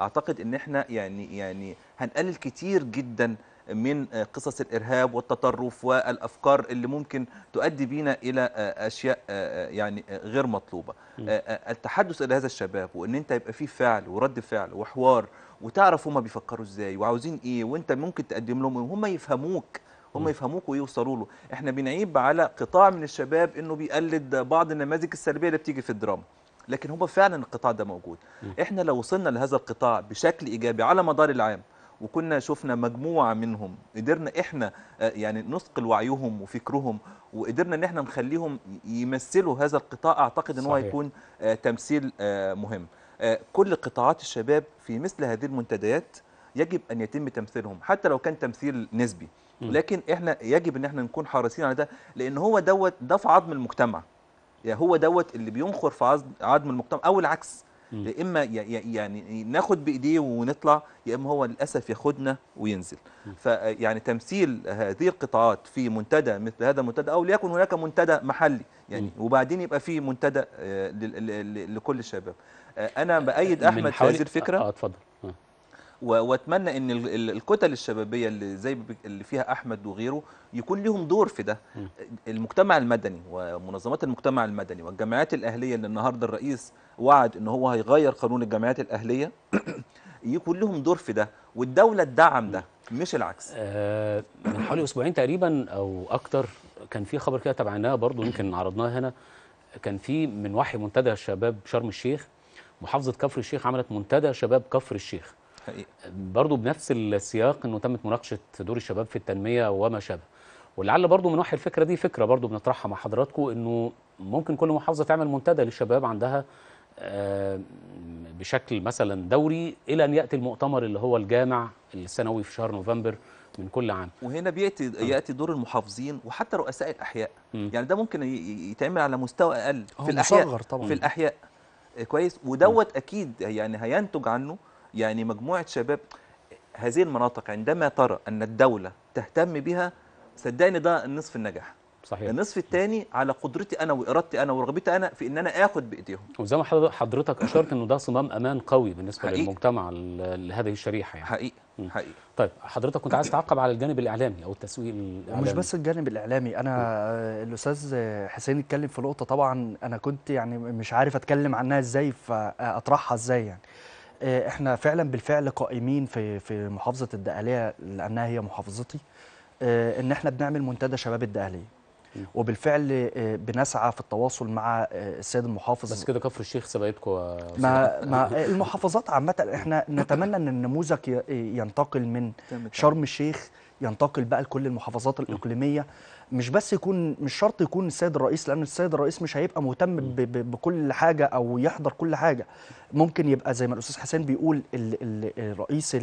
أعتقد إن إحنا يعني يعني هنقلل كتير جدا من آه، قصص الارهاب والتطرف والافكار اللي ممكن تؤدي بينا الى آه، اشياء يعني غير مطلوبه التحدث الى هذا الشباب وان انت يبقى فيه فعل ورد فعل وحوار وتعرف هما بيفكروا ازاي وعاوزين ايه وانت ممكن تقدم لهم إيه، وهم يفهموك هم يفهموك ويوصلوا له احنا بنعيب على قطاع من الشباب انه بيقلد بعض النماذج السلبيه اللي بتيجي في الدراما لكن هو فعلا القطاع ده موجود احنا لو وصلنا لهذا القطاع بشكل ايجابي على مدار العام وكنا شفنا مجموعه منهم قدرنا احنا آه، يعني نثقل وعيهم وفكرهم وقدرنا ان احنا نخليهم يمثلوا هذا القطاع اعتقد ان هو هيكون آه، تمثيل آه، مهم آه، كل قطاعات الشباب في مثل هذه المنتديات يجب ان يتم تمثيلهم حتى لو كان تمثيل نسبي لكن احنا يجب ان احنا نكون حريصين على ده لان هو دوت ده في عظم المجتمع يعني هو دوت اللي بينخر في عظم المجتمع او العكس يا اما يعني ناخد بايديه ونطلع يا اما هو للاسف ياخدنا وينزل فيعني تمثيل هذه القطاعات في منتدى مثل هذا المنتدى او ليكن هناك منتدى محلي يعني وبعدين يبقى في منتدى آه، لكل الشباب انا بايد احمد في هذه الفكره اه اتفضل آه. واتمنى ان الكتل الشبابيه اللي زي اللي فيها احمد وغيره يكون لهم دور في ده المجتمع المدني ومنظمات المجتمع المدني والجمعيات الاهليه اللي النهارده الرئيس وعد ان هو هيغير قانون الجمعيات الاهليه يكون لهم دور في ده والدوله تدعم ده مش العكس آه، من حوالي اسبوعين تقريبا او اكتر كان في خبر كده تبعناه برضو يمكن عرضناه هنا كان في من وحي منتدى شباب شرم الشيخ محافظه كفر الشيخ عملت منتدى شباب كفر الشيخ برضو بنفس السياق انه تمت مناقشه دور الشباب في التنميه وما شابه ولعل برضو من وحي الفكره دي فكره برضو بنطرحها مع حضراتكم انه ممكن كل محافظه تعمل منتدى للشباب عندها بشكل مثلا دوري الى ان ياتي المؤتمر اللي هو الجامع السنوي في شهر نوفمبر من كل عام وهنا بياتي آه. ياتي دور المحافظين وحتى رؤساء الاحياء م. يعني ده ممكن يتعمل على مستوى اقل في الاحياء طبعا. في الاحياء كويس ودوت اكيد يعني هينتج عنه يعني مجموعه شباب هذه المناطق عندما ترى ان الدوله تهتم بها صدقني ده النصف النجاح صحيح النصف الثاني على قدرتي انا وارادتي انا ورغبتي انا في ان انا اخد بايديهم وزي ما حضرتك اشرت انه ده صمام امان قوي بالنسبه حقيقي. للمجتمع لهذه الشريحه يعني حقيقي حقيقي طيب حضرتك كنت عايز تعقب على الجانب الاعلامي او التسويق الاعلامي ومش بس الجانب الاعلامي انا الاستاذ حسين اتكلم في نقطه طبعا انا كنت يعني مش عارف اتكلم عنها ازاي فاطرحها ازاي يعني آه، احنا فعلا بالفعل قائمين في في محافظه الدقهليه لانها هي محافظتي آه، ان احنا بنعمل منتدى شباب الدقهليه وبالفعل آه، بنسعى في التواصل مع آه، السيد المحافظ بس كده كفر الشيخ سبقتكم ما, ما المحافظات عامه احنا نتمنى ان النموذج ينتقل من شرم الشيخ ينتقل بقى لكل المحافظات الاقليميه مش بس يكون مش شرط يكون السيد الرئيس لان السيد الرئيس مش هيبقى مهتم ب ب بكل حاجه او يحضر كل حاجه ممكن يبقى زي ما الاستاذ حسين بيقول ال ال رئيس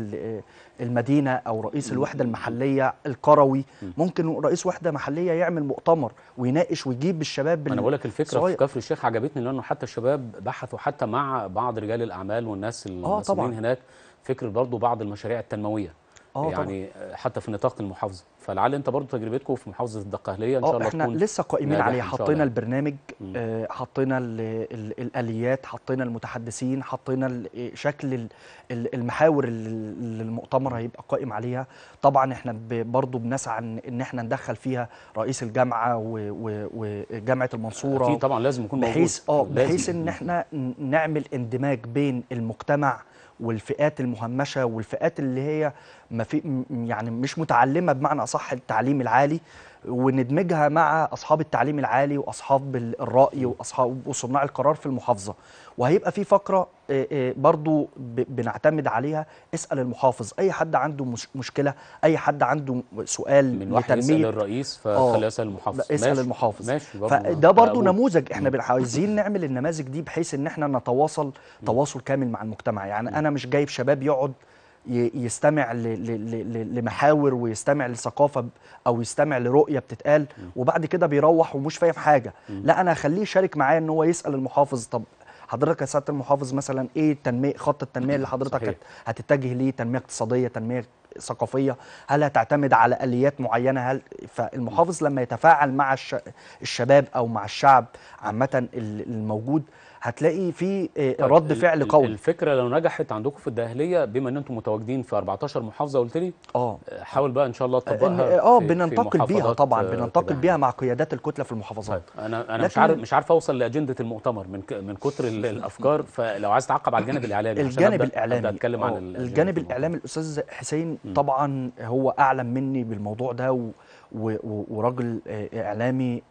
المدينه او رئيس الوحده المحليه القروي ممكن رئيس وحده محليه يعمل مؤتمر ويناقش ويجيب الشباب انا بقول لك الفكره صغير. في كفر الشيخ عجبتني لانه حتى الشباب بحثوا حتى مع بعض رجال الاعمال والناس آه، المسؤولين هناك فكره برضه بعض المشاريع التنمويه آه يعني طبعا. آه، حتى في نطاق المحافظه فلعل انت برضو تجربتكم في محافظه الدقهليه ان آه، شاء الله احنا تكون لسه قائمين عليه حطينا البرنامج آه، حطينا الاليات حطينا المتحدثين حطينا شكل المحاور اللي المؤتمر هيبقى قائم عليها طبعا احنا برضو بنسعى ان احنا ندخل فيها رئيس الجامعه وجامعه المنصوره اكيد طبعا لازم يكون موجود بحيث اه بحيث ان احنا نعمل اندماج بين المجتمع والفئات المهمشه والفئات اللي هي ما في يعني مش متعلمه بمعنى اصح التعليم العالي وندمجها مع اصحاب التعليم العالي واصحاب الراي واصحاب وصناع القرار في المحافظه وهيبقى في فقره آه، آه، برضو بنعتمد عليها اسال المحافظ اي حد عنده مش مشكله اي حد عنده سؤال من واحد لتنمية. يسال الرئيس فخليه آه، يسال المحافظ اسال ماشي. المحافظ ماشي برضو فده نعم. برضو أقول. نموذج احنا عايزين نعمل النماذج دي بحيث ان احنا نتواصل تواصل كامل مع المجتمع يعني م. انا مش جايب شباب يقعد يستمع لمحاور ويستمع لثقافه او يستمع لرؤيه بتتقال وبعد كده بيروح ومش فاهم حاجه لا انا اخليه يشارك معايا ان هو يسال المحافظ طب حضرتك يا سياده المحافظ مثلا ايه التنميه خط التنميه اللي حضرتك هتتجه ليه تنميه اقتصاديه تنميه ثقافيه هل هتعتمد على اليات معينه هل فالمحافظ لما يتفاعل مع الشباب او مع الشعب عامه الموجود هتلاقي في آه، رد فعل قوي الفكره لو نجحت عندكم في الداهليه بما ان انتم متواجدين في 14 محافظه قلت لي آه. اه حاول بقى ان شاء الله آه، تطبقها اه بننتقل بيها طبعا بننتقل بيها مع قيادات الكتله في المحافظات طيب. انا انا مش عارف مش عارف اوصل لاجنده المؤتمر من من كتر الافكار فلو عايز تعقب على الجانب الاعلامي الجانب الاعلامي اتكلم عن الجانب الاعلامي الاستاذ حسين طبعا هو اعلم مني بالموضوع ده و... و... وراجل اعلامي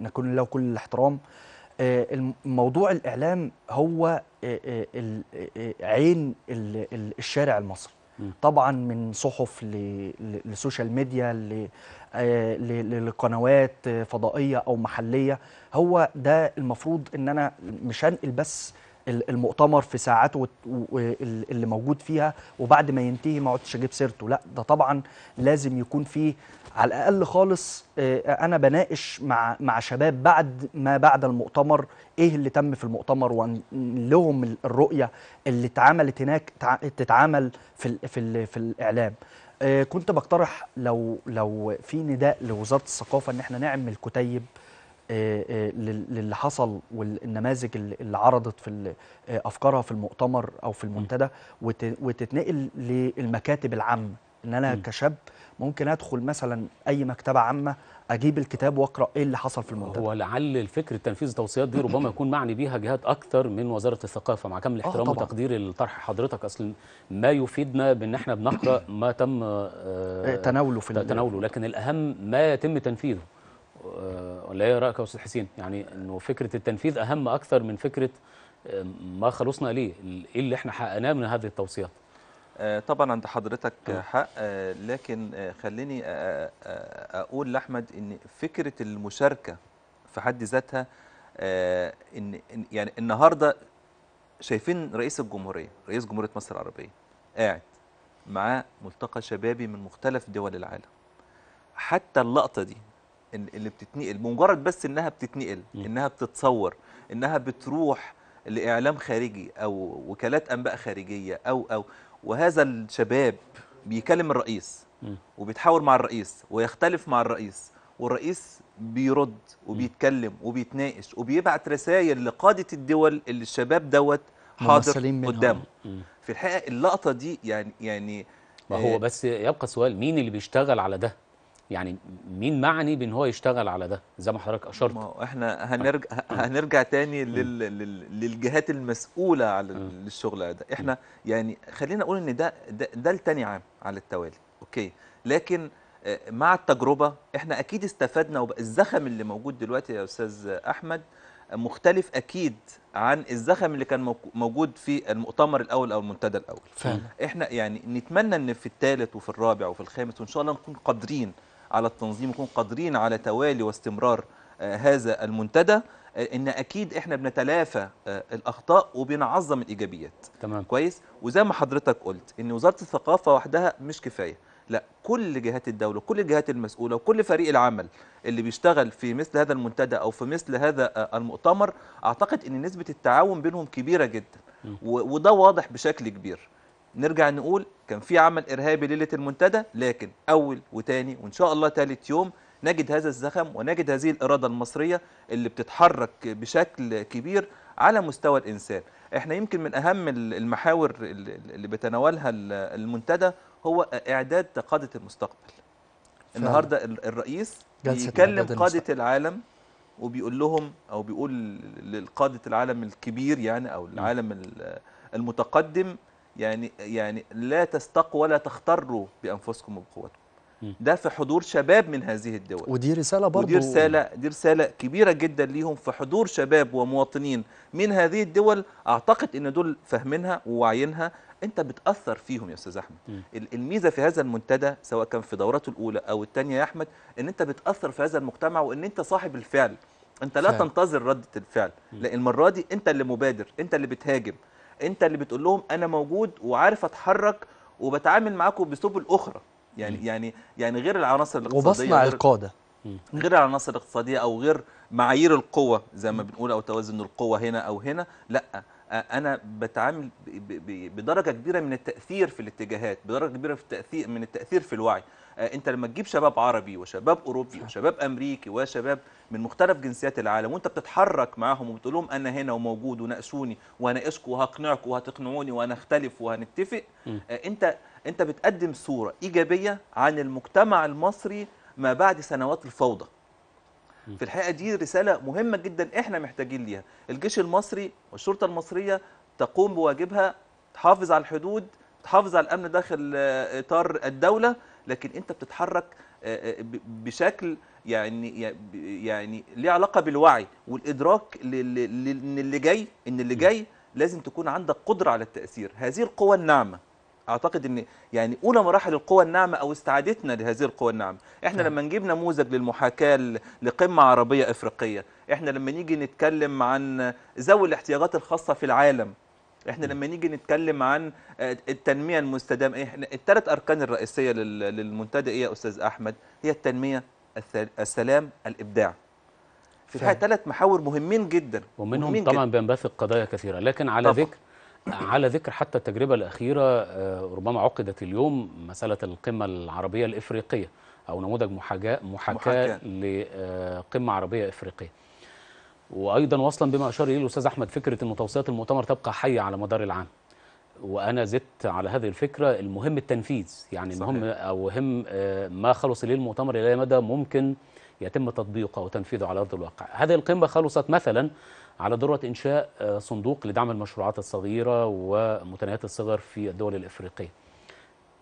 نكون له كل الاحترام آه، موضوع الاعلام هو آه، آه، عين الشارع المصري طبعا من صحف للسوشيال ميديا لقنوات فضائيه او محليه هو ده المفروض ان انا مش هنقل بس المؤتمر في ساعاته اللي موجود فيها وبعد ما ينتهي ما عدتش اجيب سيرته لا ده طبعا لازم يكون فيه على الاقل خالص آه، انا بناقش مع مع شباب بعد ما بعد المؤتمر ايه اللي تم في المؤتمر لهم الرؤيه اللي اتعملت هناك تتعامل في الـ في الـ في الاعلام آه، كنت بقترح لو لو في نداء لوزاره الثقافه ان احنا نعمل كتيب آه، آه، للي حصل والنماذج اللي عرضت في آه، افكارها في المؤتمر او في المنتدى وتتنقل للمكاتب العامه ان انا كشاب ممكن ادخل مثلا اي مكتبه عامه اجيب الكتاب واقرا ايه اللي حصل في المنتدى هو لعل الفكر التنفيذ التوصيات دي ربما يكون معني بيها جهات اكتر من وزاره الثقافه مع كامل الاحترام وتقدير لطرح حضرتك اصل ما يفيدنا بان احنا بنقرا ما تم تناوله في تناوله لكن الاهم ما يتم تنفيذه ولا آه، ايه رايك يا استاذ حسين يعني انه فكره التنفيذ اهم اكثر من فكره آه، ما خلصنا ليه ايه اللي احنا حققناه من هذه التوصيات آه، طبعا عند حضرتك حق لكن خليني اقول لاحمد ان فكره المشاركه في حد ذاتها ان يعني النهارده شايفين رئيس الجمهوريه رئيس جمهوريه مصر العربيه قاعد معاه ملتقى شبابي من مختلف دول العالم حتى اللقطه دي اللي بتتنقل بمجرد بس انها بتتنقل انها بتتصور انها بتروح لاعلام خارجي او وكالات انباء خارجيه او او وهذا الشباب بيكلم الرئيس وبيتحاور مع الرئيس ويختلف مع الرئيس والرئيس بيرد وبيتكلم وبيتناقش وبيبعت رسائل لقاده الدول اللي الشباب دوت حاضر قدامه في الحقيقه اللقطه دي يعني يعني ما هو آه، بس يبقى سؤال مين اللي بيشتغل على ده يعني مين معني بان هو يشتغل على ده زي ما حضرتك اشرت ما احنا هنرجع آه. هنرجع تاني لل... لل... للجهات المسؤوله على الشغل ده احنا يعني خلينا نقول ان ده ده, الثاني عام على التوالي اوكي لكن آه، مع التجربه احنا اكيد استفدنا وبقى الزخم اللي موجود دلوقتي يا استاذ احمد مختلف اكيد عن الزخم اللي كان موجود في المؤتمر الاول او المنتدى الاول فعلا. احنا يعني نتمنى ان في الثالث وفي الرابع وفي الخامس وان شاء الله نكون قادرين على التنظيم يكون قادرين على توالي واستمرار آه، هذا المنتدى آه، ان اكيد احنا بنتلافى آه، الاخطاء وبنعظم الايجابيات تمام كويس وزي ما حضرتك قلت ان وزاره الثقافه وحدها مش كفايه لا كل جهات الدوله كل الجهات المسؤوله وكل فريق العمل اللي بيشتغل في مثل هذا المنتدى او في مثل هذا المؤتمر اعتقد ان نسبه التعاون بينهم كبيره جدا وده واضح بشكل كبير نرجع نقول كان في عمل إرهابي ليلة المنتدى لكن أول وتاني وإن شاء الله ثالث يوم نجد هذا الزخم ونجد هذه الإرادة المصرية اللي بتتحرك بشكل كبير على مستوى الإنسان احنا يمكن من أهم المحاور اللي بتناولها المنتدى هو إعداد قادة المستقبل النهاردة الرئيس بيكلم قادة العالم وبيقول لهم أو بيقول لقادة العالم الكبير يعني أو العالم المتقدم يعني يعني لا تستقوا ولا تختروا بانفسكم وبقوتكم ده في حضور شباب من هذه الدول ودي رساله برضه ودي رساله دي رساله كبيره جدا ليهم في حضور شباب ومواطنين من هذه الدول اعتقد ان دول فاهمينها وواعيينها انت بتاثر فيهم يا استاذ احمد الميزه في هذا المنتدى سواء كان في دورته الاولى او الثانيه يا احمد ان انت بتاثر في هذا المجتمع وان انت صاحب الفعل انت لا فعل. تنتظر رده الفعل لان المره دي انت اللي مبادر انت اللي بتهاجم انت اللي بتقول لهم انا موجود وعارف اتحرك وبتعامل معاكم بسبل اخرى يعني م. يعني يعني غير العناصر الاقتصاديه وبصنع القاده غير العناصر الاقتصاديه او غير معايير القوه زي ما بنقول او توازن القوه هنا او هنا لا انا بتعامل بدرجه كبيره من التاثير في الاتجاهات بدرجه كبيره في التاثير من التاثير في الوعي آه، انت لما تجيب شباب عربي وشباب اوروبي وشباب امريكي وشباب من مختلف جنسيات العالم وانت بتتحرك معاهم وبتقول لهم انا هنا وموجود وناقشوني وهناقشكم وهقنعكم وهتقنعوني وهنختلف وهنتفق آه، انت انت بتقدم صوره ايجابيه عن المجتمع المصري ما بعد سنوات الفوضى في الحقيقه دي رساله مهمه جدا احنا محتاجين ليها الجيش المصري والشرطه المصريه تقوم بواجبها تحافظ على الحدود تحافظ على الامن داخل آه، اطار الدوله لكن انت بتتحرك آه، آه، بشكل يعني يعني ليه علاقه بالوعي والادراك ان اللي جاي ان اللي جاي لازم تكون عندك قدره على التاثير هذه القوى الناعمه اعتقد ان يعني اولى مراحل القوى الناعمه او استعادتنا لهذه القوى الناعمه احنا نعم. لما نجيب نموذج للمحاكاه لقمه عربيه افريقيه احنا لما نيجي نتكلم عن ذوي الاحتياجات الخاصه في العالم احنا لما نيجي نتكلم عن آه، التنميه المستدامه إيه، احنا الثلاث اركان الرئيسيه للمنتدى ايه يا استاذ احمد هي التنميه السلام الابداع في فيها ثلاث محاور مهمين جدا ومنهم مهمين طبعا بينبثق قضايا كثيره لكن على طبعا. ذكر على ذكر حتى التجربه الاخيره آه، ربما عقدت اليوم مساله القمه العربيه الافريقيه او نموذج محاكاه محاكاه لقمه آه، عربيه افريقيه وايضا وصلا بما اشار اليه الاستاذ احمد فكره ان توصيات المؤتمر تبقى حيه على مدار العام وانا زدت على هذه الفكره المهم التنفيذ يعني صحيح. المهم او هم آه، ما خلص اليه المؤتمر الى مدى ممكن يتم تطبيقه وتنفيذه على ارض الواقع هذه القمه خلصت مثلا على ضروره انشاء آه، صندوق لدعم المشروعات الصغيره ومتناهيات الصغر في الدول الافريقيه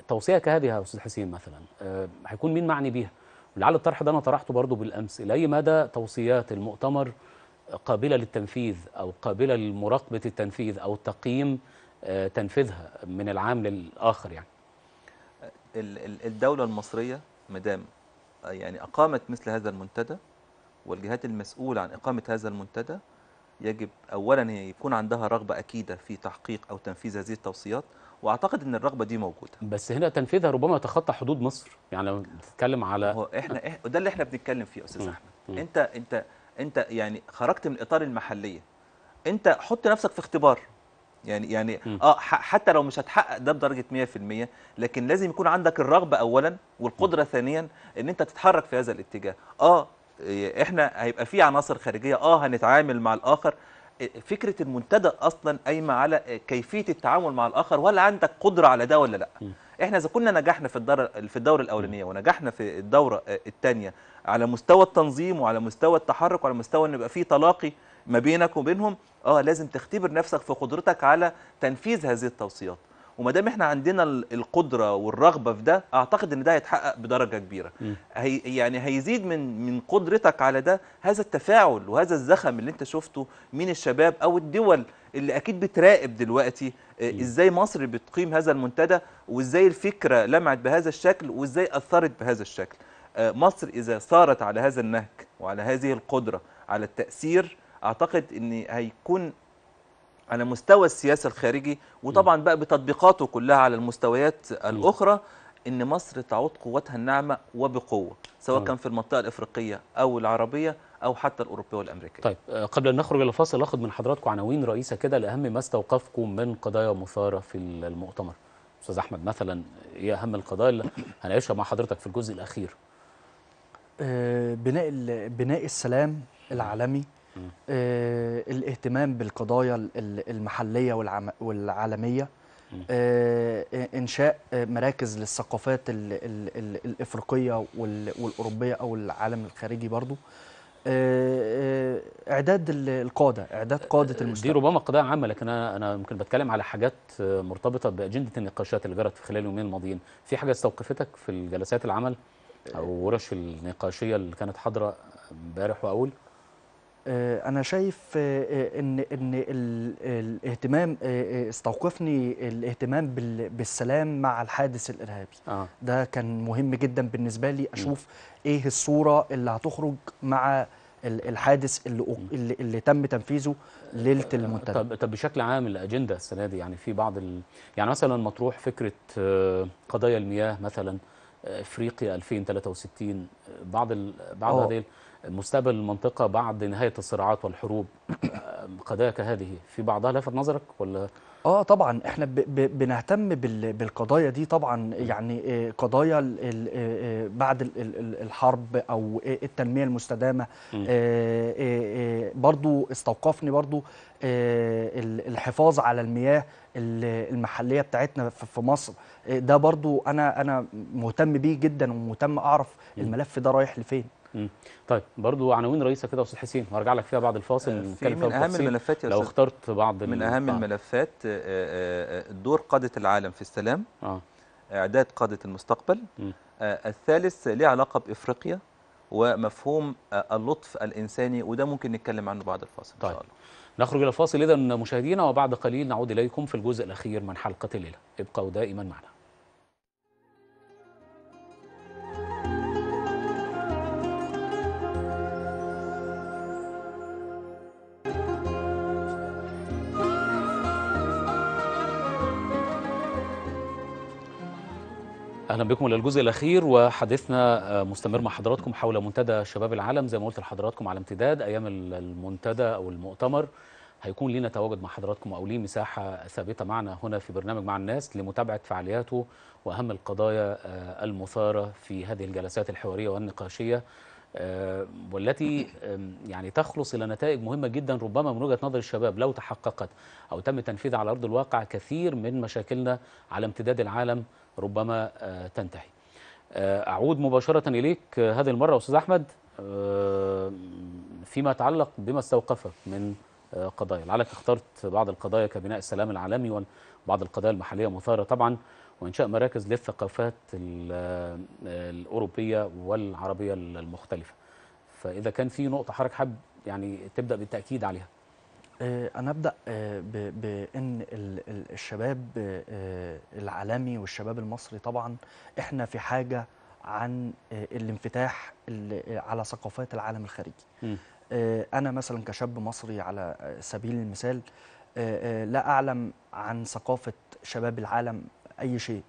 توصيه كهذه يا استاذ حسين مثلا آه، هيكون مين معني بيها لعل الطرح ده انا طرحته برضه بالامس الى اي مدى توصيات المؤتمر قابلة للتنفيذ أو قابلة لمراقبة التنفيذ أو تقييم آه، تنفيذها من العام للآخر يعني الدولة المصرية مدام آه، يعني أقامت مثل هذا المنتدى والجهات المسؤولة عن إقامة هذا المنتدى يجب أولا يكون عندها رغبة أكيدة في تحقيق أو تنفيذ هذه التوصيات وأعتقد أن الرغبة دي موجودة بس هنا تنفيذها ربما يتخطى حدود مصر يعني لما بتتكلم على هو إحنا وده اللي إحنا بنتكلم فيه أستاذ أحمد أنت أنت انت يعني خرجت من اطار المحليه انت حط نفسك في اختبار يعني يعني اه حتى لو مش هتحقق ده بدرجه 100% لكن لازم يكون عندك الرغبه اولا والقدره ثانيا ان انت تتحرك في هذا الاتجاه اه إيه، احنا هيبقى في عناصر خارجيه اه هنتعامل مع الاخر إيه، فكره المنتدى اصلا قايمه على كيفيه التعامل مع الاخر ولا عندك قدره على ده ولا لا م. احنا اذا كنا نجحنا في الدوره في الدوره الاولانيه ونجحنا في الدوره آه، الثانيه على مستوى التنظيم وعلى مستوى التحرك وعلى مستوى ان يبقى في تلاقي ما بينك وبينهم اه لازم تختبر نفسك في قدرتك على تنفيذ هذه التوصيات وما دام احنا عندنا القدره والرغبه في ده اعتقد ان ده هيتحقق بدرجه كبيره هي يعني هيزيد من من قدرتك على ده هذا التفاعل وهذا الزخم اللي انت شفته من الشباب او الدول اللي اكيد بتراقب دلوقتي آه، ازاي مصر بتقيم هذا المنتدى وازاي الفكره لمعت بهذا الشكل وازاي اثرت بهذا الشكل آه، مصر اذا صارت على هذا النهج وعلى هذه القدره على التاثير اعتقد ان هيكون على مستوى السياسه الخارجي وطبعا بقى بتطبيقاته كلها على المستويات الاخرى ان مصر تعود قوتها الناعمه وبقوه سواء كان في المنطقه الافريقيه او العربيه او حتى الاوروبيه والامريكيه. طيب آه، قبل ان نخرج الى اخذ اخد من حضراتكم عناوين رئيسه كده لاهم ما استوقفكم من قضايا مثاره في المؤتمر. استاذ احمد مثلا ايه اهم القضايا اللي هنعيشها مع حضرتك في الجزء الاخير؟ آه، بناء بناء السلام العالمي آه، الاهتمام بالقضايا المحليه والعالميه آه، آه، انشاء مراكز للثقافات الافريقيه والاوروبيه او العالم الخارجي برضو آه، اعداد القاده اعداد قاده المستقبل دي ربما قضايا عامه لكن انا انا يمكن بتكلم على حاجات مرتبطه باجنده النقاشات اللي جرت في خلال اليومين الماضيين في حاجه استوقفتك في الجلسات العمل او ورش النقاشيه اللي كانت حاضره امبارح واول آه، انا شايف آه، آه، ان ان الاهتمام استوقفني الاهتمام بالسلام مع الحادث الارهابي آه. ده كان مهم جدا بالنسبه لي اشوف م. ايه الصوره اللي هتخرج مع الحادث اللي, اللي, اللي تم تنفيذه ليله المنتدى طب, طب بشكل عام الاجنده السنه دي يعني في بعض ال... يعني مثلا مطروح فكره قضايا المياه مثلا افريقيا 2063 بعض ال... بعض هذه مستقبل المنطقة بعد نهاية الصراعات والحروب قضايا كهذه في بعضها لفت نظرك ولا اه طبعا احنا ب ب بنهتم بالقضايا دي طبعا يعني آه، قضايا ال ال آه، آه، بعد ال الحرب او التنميه المستدامه برضو استوقفني برضو الحفاظ على المياه المحليه بتاعتنا في مصر ده برضو انا انا مهتم بيه جدا ومهتم اعرف الملف ده رايح لفين مم. طيب برضو عناوين رئيسه كده يا استاذ حسين وهرجع لك فيها بعد الفاصل آه، في من اهم الملفات يا لو اخترت بعض من اهم آه. الملفات آه، آه، دور قاده العالم في السلام آه. اعداد قاده المستقبل آه الثالث له علاقه بافريقيا ومفهوم اللطف الانساني وده ممكن نتكلم عنه بعد الفاصل طيب. ان شاء طيب. الله نخرج الى فاصل اذا مشاهدينا وبعد قليل نعود اليكم في الجزء الاخير من حلقه الليله ابقوا دائما معنا اهلا بكم للجزء الاخير وحديثنا آه، مستمر مع حضراتكم حول منتدى شباب العالم زي ما قلت لحضراتكم على امتداد ايام المنتدى او المؤتمر هيكون لنا تواجد مع حضراتكم او ليه مساحه ثابته معنا هنا في برنامج مع الناس لمتابعه فعالياته واهم القضايا آه، المثاره في هذه الجلسات الحواريه والنقاشيه آه، والتي يعني تخلص الى نتائج مهمه جدا ربما من وجهه نظر الشباب لو تحققت او تم تنفيذها على ارض الواقع كثير من مشاكلنا على امتداد العالم ربما آه، تنتهي آه، أعود مباشرة إليك آه، هذه المرة أستاذ أحمد فيما يتعلق بما استوقفك من قضايا لعلك اخترت بعض القضايا كبناء السلام العالمي وبعض القضايا المحلية مثارة طبعا وإنشاء مراكز للثقافات الأوروبية والعربية المختلفة فإذا كان في نقطة حضرتك حابب يعني تبدأ بالتأكيد عليها آه، انا ابدا آه، بان الشباب آه، العالمي والشباب المصري طبعا احنا في حاجه عن الانفتاح على ثقافات العالم الخارجي م. انا مثلا كشاب مصري على سبيل المثال لا اعلم عن ثقافه شباب العالم اي شيء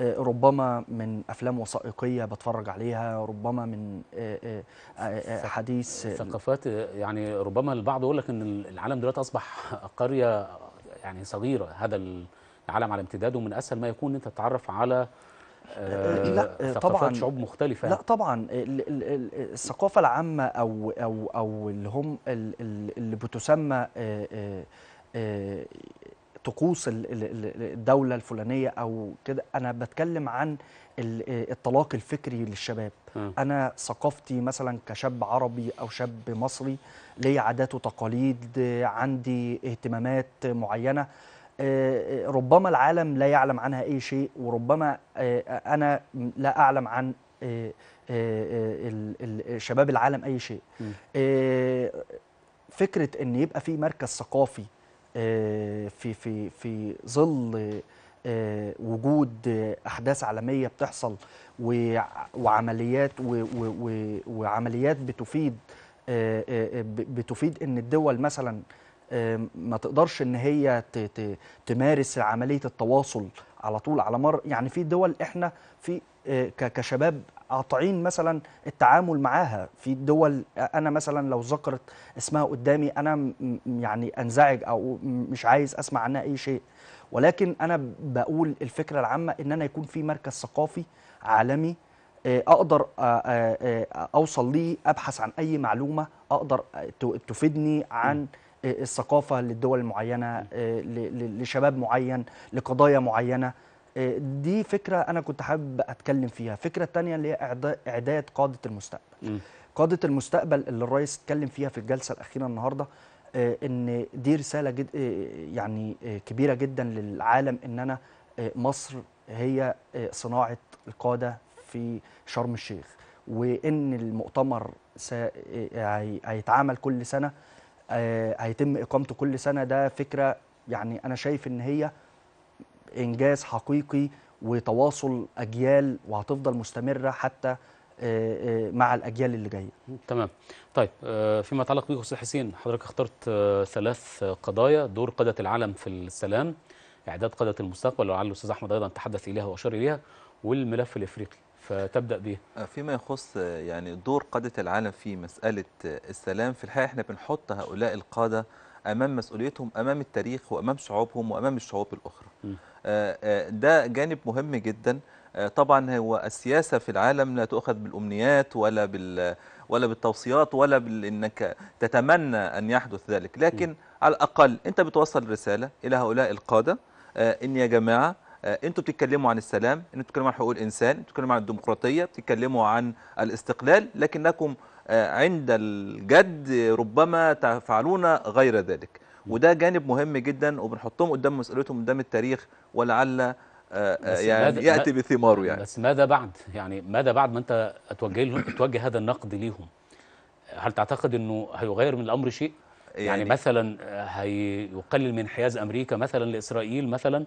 آه، ربما من افلام وثائقيه بتفرج عليها ربما من آه، آه، حديث ثقافات يعني ربما البعض يقول لك ان العالم دلوقتي اصبح قريه يعني صغيره هذا العالم على امتداده من اسهل ما يكون انت تتعرف على لا طبعا شعوب مختلفة لا طبعا الثقافة العامة أو أو أو اللي هم اللي بتسمى طقوس الدوله الفلانيه او كده انا بتكلم عن الطلاق الفكري للشباب م. آه. انا ثقافتي مثلا كشاب عربي او شاب مصري لي عادات وتقاليد عندي اهتمامات معينه آه، آه، ربما العالم لا يعلم عنها اي شيء وربما انا لا اعلم عن شباب العالم اي شيء م. فكره ان يبقى في مركز ثقافي آه، في في في ظل آه، وجود احداث عالميه بتحصل وعمليات وعمليات بتفيد آه، بتفيد ان الدول مثلا ما تقدرش ان هي تمارس عمليه التواصل على طول على مر يعني في دول احنا في كشباب قاطعين مثلا التعامل معاها في دول انا مثلا لو ذكرت اسمها قدامي انا يعني انزعج او مش عايز اسمع عنها اي شيء ولكن انا بقول الفكره العامه ان انا يكون في مركز ثقافي عالمي آه، اقدر آه، آه، اوصل ليه ابحث عن اي معلومه اقدر تفيدني عن الثقافه للدول المعينه لشباب معين لقضايا معينه دي فكره انا كنت حابب اتكلم فيها الفكره تانية اللي هي اعداد قاده المستقبل م. قاده المستقبل اللي الرئيس اتكلم فيها في الجلسه الاخيره النهارده آه، ان دي رساله جد آه، يعني آه، كبيره جدا للعالم ان انا مصر هي صناعه القاده في شرم الشيخ وان المؤتمر هيتعمل كل سنه هيتم اقامته كل سنه ده فكره يعني انا شايف ان هي انجاز حقيقي وتواصل اجيال وهتفضل مستمره حتى آه، آه، مع الاجيال اللي جايه. تمام. طيب آه، فيما يتعلق بيك استاذ حسين حضرتك اخترت ثلاث قضايا دور قاده العالم في السلام اعداد قاده المستقبل ولعل الاستاذ احمد ايضا تحدث اليها واشار اليها والملف الافريقي فتبدا بيه. فيما يخص يعني دور قاده العالم في مساله السلام في الحقيقه احنا بنحط هؤلاء القاده امام مسؤوليتهم امام التاريخ وامام شعوبهم وامام الشعوب الاخرى. م. آه، آه، ده جانب مهم جدا آه، طبعا هو السياسه في العالم لا تؤخذ بالامنيات ولا بال ولا بالتوصيات ولا بانك تتمنى ان يحدث ذلك لكن م. على الاقل انت بتوصل رساله الى هؤلاء القاده ان يا جماعه انتوا بتتكلموا عن السلام انتوا بتتكلموا عن حقوق الانسان بتتكلموا عن الديمقراطيه بتتكلموا عن الاستقلال لكنكم عند الجد ربما تفعلون غير ذلك وده جانب مهم جدا وبنحطهم قدام مسؤوليتهم قدام التاريخ ولعل آه، آه، يعني ياتي بثماره يعني بس ماذا بعد يعني ماذا بعد ما انت توجه لهم توجه هذا النقد ليهم هل تعتقد انه هيغير من الامر شيء يعني, يعني مثلا آه، هيقلل من حياز امريكا مثلا لاسرائيل مثلا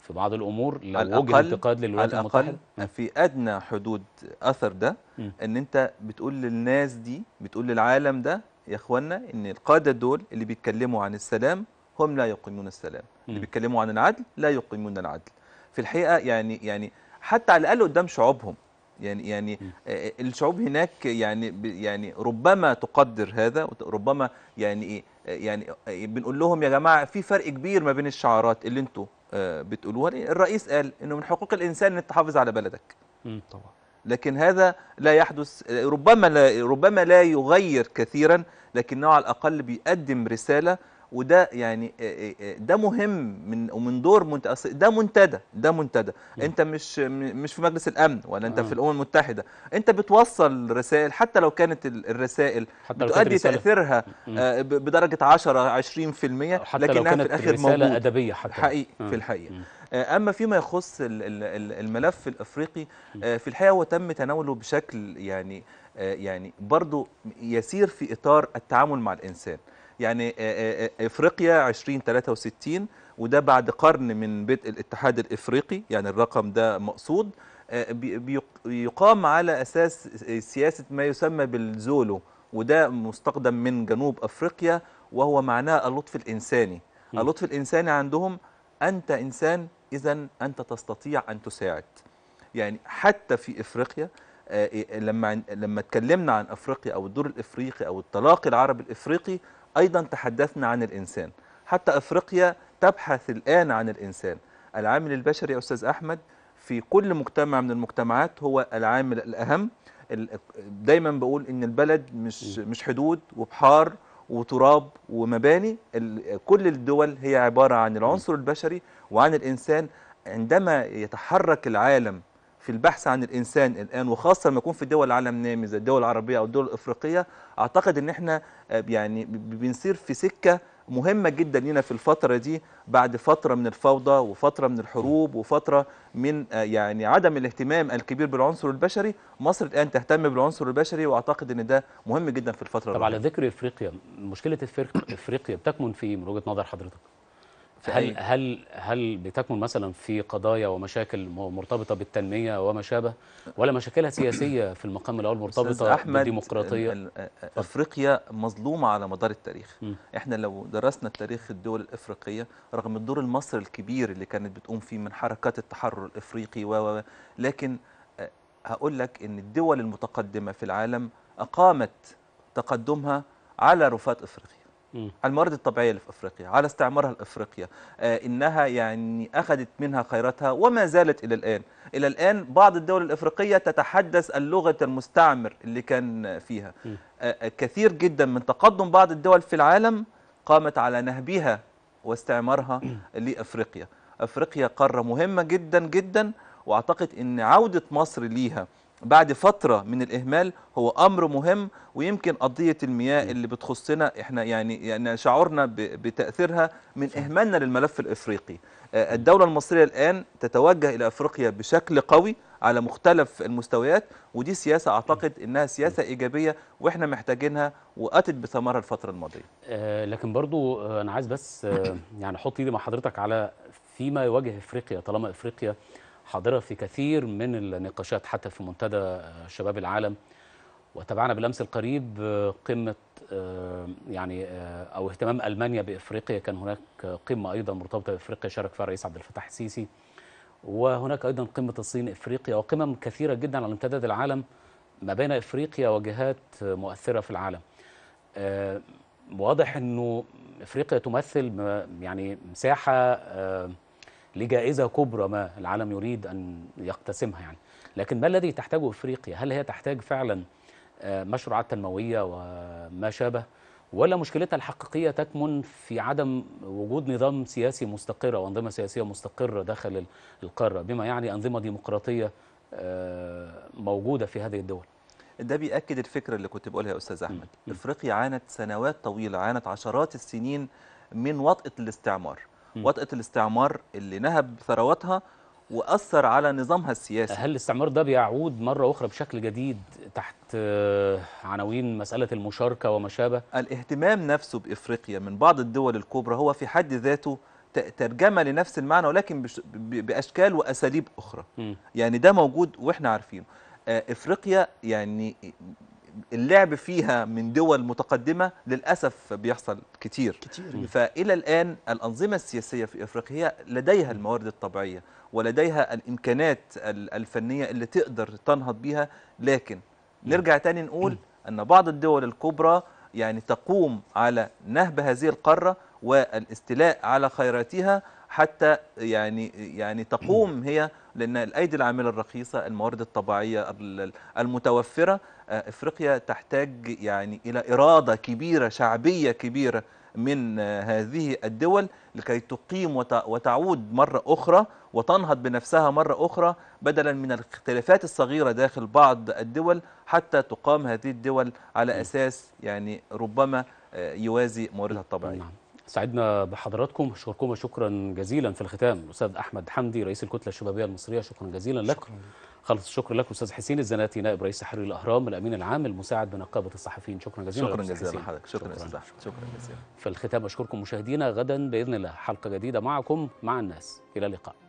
في بعض الامور لو على وجه انتقاد للولايات المتحده نعم. في ادنى حدود اثر ده ان انت بتقول للناس دي بتقول للعالم ده يا اخوانا ان القاده دول اللي بيتكلموا عن السلام هم لا يقيمون السلام م. اللي بيتكلموا عن العدل لا يقيمون العدل في الحقيقه يعني يعني حتى على الاقل قدام شعوبهم يعني يعني م. آه، الشعوب هناك يعني يعني ربما تقدر هذا ربما يعني ايه يعني آه، بنقول لهم يا جماعه في فرق كبير ما بين الشعارات اللي انتوا آه، بتقولوها الرئيس قال انه من حقوق الانسان ان تحافظ على بلدك طبعا لكن هذا لا يحدث ربما لا ربما لا يغير كثيرا لكنه على الاقل بيقدم رساله وده يعني آه، آه، آه، ده مهم من ومن دور منت... ده منتدى ده منتدى نعم. انت مش مش في مجلس الامن ولا انت آه. في الامم المتحده انت بتوصل رسائل حتى لو كانت الرسائل حتى لو بتؤدي كانت تاثيرها بدرجه 10 20% حتى لكنها لو كانت في الاخر رسالة موجود. ادبيه حتى حقيقي آه. في الحقيقه آه. اما فيما يخص الملف الافريقي آه في الحقيقه هو تم تناوله بشكل يعني يعني برضه يسير في اطار التعامل مع الانسان يعني افريقيا 2063 وده بعد قرن من بدء الاتحاد الافريقي يعني الرقم ده مقصود بيقام على اساس سياسه ما يسمى بالزولو وده مستخدم من جنوب افريقيا وهو معناه اللطف الانساني اللطف الانساني عندهم انت انسان اذا انت تستطيع ان تساعد يعني حتى في افريقيا لما لما اتكلمنا عن افريقيا او الدور الافريقي او التلاقي العربي الافريقي أيضا تحدثنا عن الإنسان حتى أفريقيا تبحث الآن عن الإنسان العامل البشري يا أستاذ أحمد في كل مجتمع من المجتمعات هو العامل الأهم دايما بقول إن البلد مش, مش حدود وبحار وتراب ومباني كل الدول هي عبارة عن العنصر البشري وعن الإنسان عندما يتحرك العالم في البحث عن الانسان الان وخاصه لما يكون في دول العالم نامي زي الدول العربيه او الدول الافريقيه اعتقد ان احنا آه، يعني بنصير في سكه مهمه جدا لينا في الفتره دي بعد فتره من الفوضى وفتره من الحروب وفتره من آه، يعني عدم الاهتمام الكبير بالعنصر البشري مصر الان تهتم بالعنصر البشري واعتقد ان ده مهم جدا في الفتره طب على ذكر افريقيا مشكله افريقيا بتكمن في إيه من وجهه نظر حضرتك هل أيوة. هل هل بتكمن مثلا في قضايا ومشاكل مرتبطه بالتنميه وما شابه ولا مشاكلها سياسيه في المقام الاول مرتبطه بالديمقراطيه افريقيا مظلومه على مدار التاريخ م. احنا لو درسنا تاريخ الدول الافريقيه رغم الدور المصري الكبير اللي كانت بتقوم فيه من حركات التحرر الافريقي و لكن آه، هقول لك ان الدول المتقدمه في العالم اقامت تقدمها على رفات افريقيا على الموارد الطبيعيه اللي في افريقيا على استعمارها لافريقيا آه انها يعني اخذت منها خيراتها وما زالت الى الان الى الان بعض الدول الافريقيه تتحدث اللغه المستعمر اللي كان فيها آه،, آه كثير جدا من تقدم بعض الدول في العالم قامت على نهبها واستعمارها لافريقيا افريقيا قاره مهمه جدا جدا واعتقد ان عوده مصر ليها بعد فترة من الإهمال هو أمر مهم ويمكن قضية المياه اللي بتخصنا إحنا يعني, يعني شعورنا بتأثيرها من إهمالنا للملف الإفريقي آه، الدولة المصرية الآن تتوجه إلى أفريقيا بشكل قوي على مختلف المستويات ودي سياسة أعتقد أنها سياسة إيجابية وإحنا محتاجينها وأتت بثمرها الفترة الماضية آه لكن برضو آه، أنا عايز بس آه، يعني أحط إيدي مع حضرتك على فيما يواجه إفريقيا طالما إفريقيا حاضرة في كثير من النقاشات حتى في منتدى آه، شباب العالم وتابعنا بالامس القريب آه، قمه آه، يعني او اهتمام المانيا بافريقيا كان هناك قمه ايضا مرتبطه بافريقيا شارك فيها الرئيس عبد الفتاح السيسي وهناك ايضا قمه الصين افريقيا وقمم كثيره جدا على امتداد العالم ما بين افريقيا وجهات مؤثره في العالم. واضح انه افريقيا تمثل يعني مساحه لجائزة كبرى ما العالم يريد أن يقتسمها يعني لكن ما الذي تحتاجه إفريقيا؟ هل هي تحتاج فعلا آه، مشروعات تنموية وما شابه؟ ولا مشكلتها الحقيقية تكمن في عدم وجود نظام سياسي مستقر وأنظمة سياسية مستقرة داخل القارة بما يعني أنظمة ديمقراطية آه، موجودة في هذه الدول ده بيأكد الفكرة اللي كنت بقولها يا أستاذ أحمد إفريقيا عانت سنوات طويلة عانت عشرات السنين من وطئة الاستعمار وطأة الاستعمار اللي نهب ثرواتها واثر على نظامها السياسي هل الاستعمار ده بيعود مره اخرى بشكل جديد تحت آه، عناوين مساله المشاركه وما شابه الاهتمام نفسه بافريقيا من بعض الدول الكبرى هو في حد ذاته ترجمه لنفس المعنى ولكن باشكال واساليب اخرى م. يعني ده موجود واحنا عارفينه آه، افريقيا يعني اللعب فيها من دول متقدمه للاسف بيحصل كتير, كتير. فالى الان الانظمه السياسيه في افريقيا لديها الموارد الطبيعيه ولديها الامكانات الفنيه اللي تقدر تنهض بيها لكن نرجع تاني نقول ان بعض الدول الكبرى يعني تقوم على نهب هذه القاره والاستيلاء على خيراتها حتى يعني يعني تقوم هي لان الايدي العامله الرخيصه الموارد الطبيعيه المتوفره آه، افريقيا تحتاج يعني الى اراده كبيره شعبيه كبيره من آه، هذه الدول لكي تقيم وتعود مرة أخرى وتنهض بنفسها مرة أخرى بدلا من الاختلافات الصغيرة داخل بعض الدول حتى تقام هذه الدول على نعم. أساس يعني ربما آه، يوازي مواردها الطبيعية نعم. سعدنا بحضراتكم أشكركم شكرا جزيلا في الختام الأستاذ أحمد حمدي رئيس الكتلة الشبابية المصرية شكرا جزيلا لك شكرا. خلص الشكر لك أستاذ حسين الزناتي نائب رئيس تحرير الأهرام الأمين العام المساعد بنقابة الصحفيين شكرا جزيلا شكرا جزيلا لحضرتك شكرا, شكرا, شكرا, شكرا جزيلا في الختام أشكركم مشاهدينا غدا بإذن الله حلقة جديدة معكم مع الناس إلى اللقاء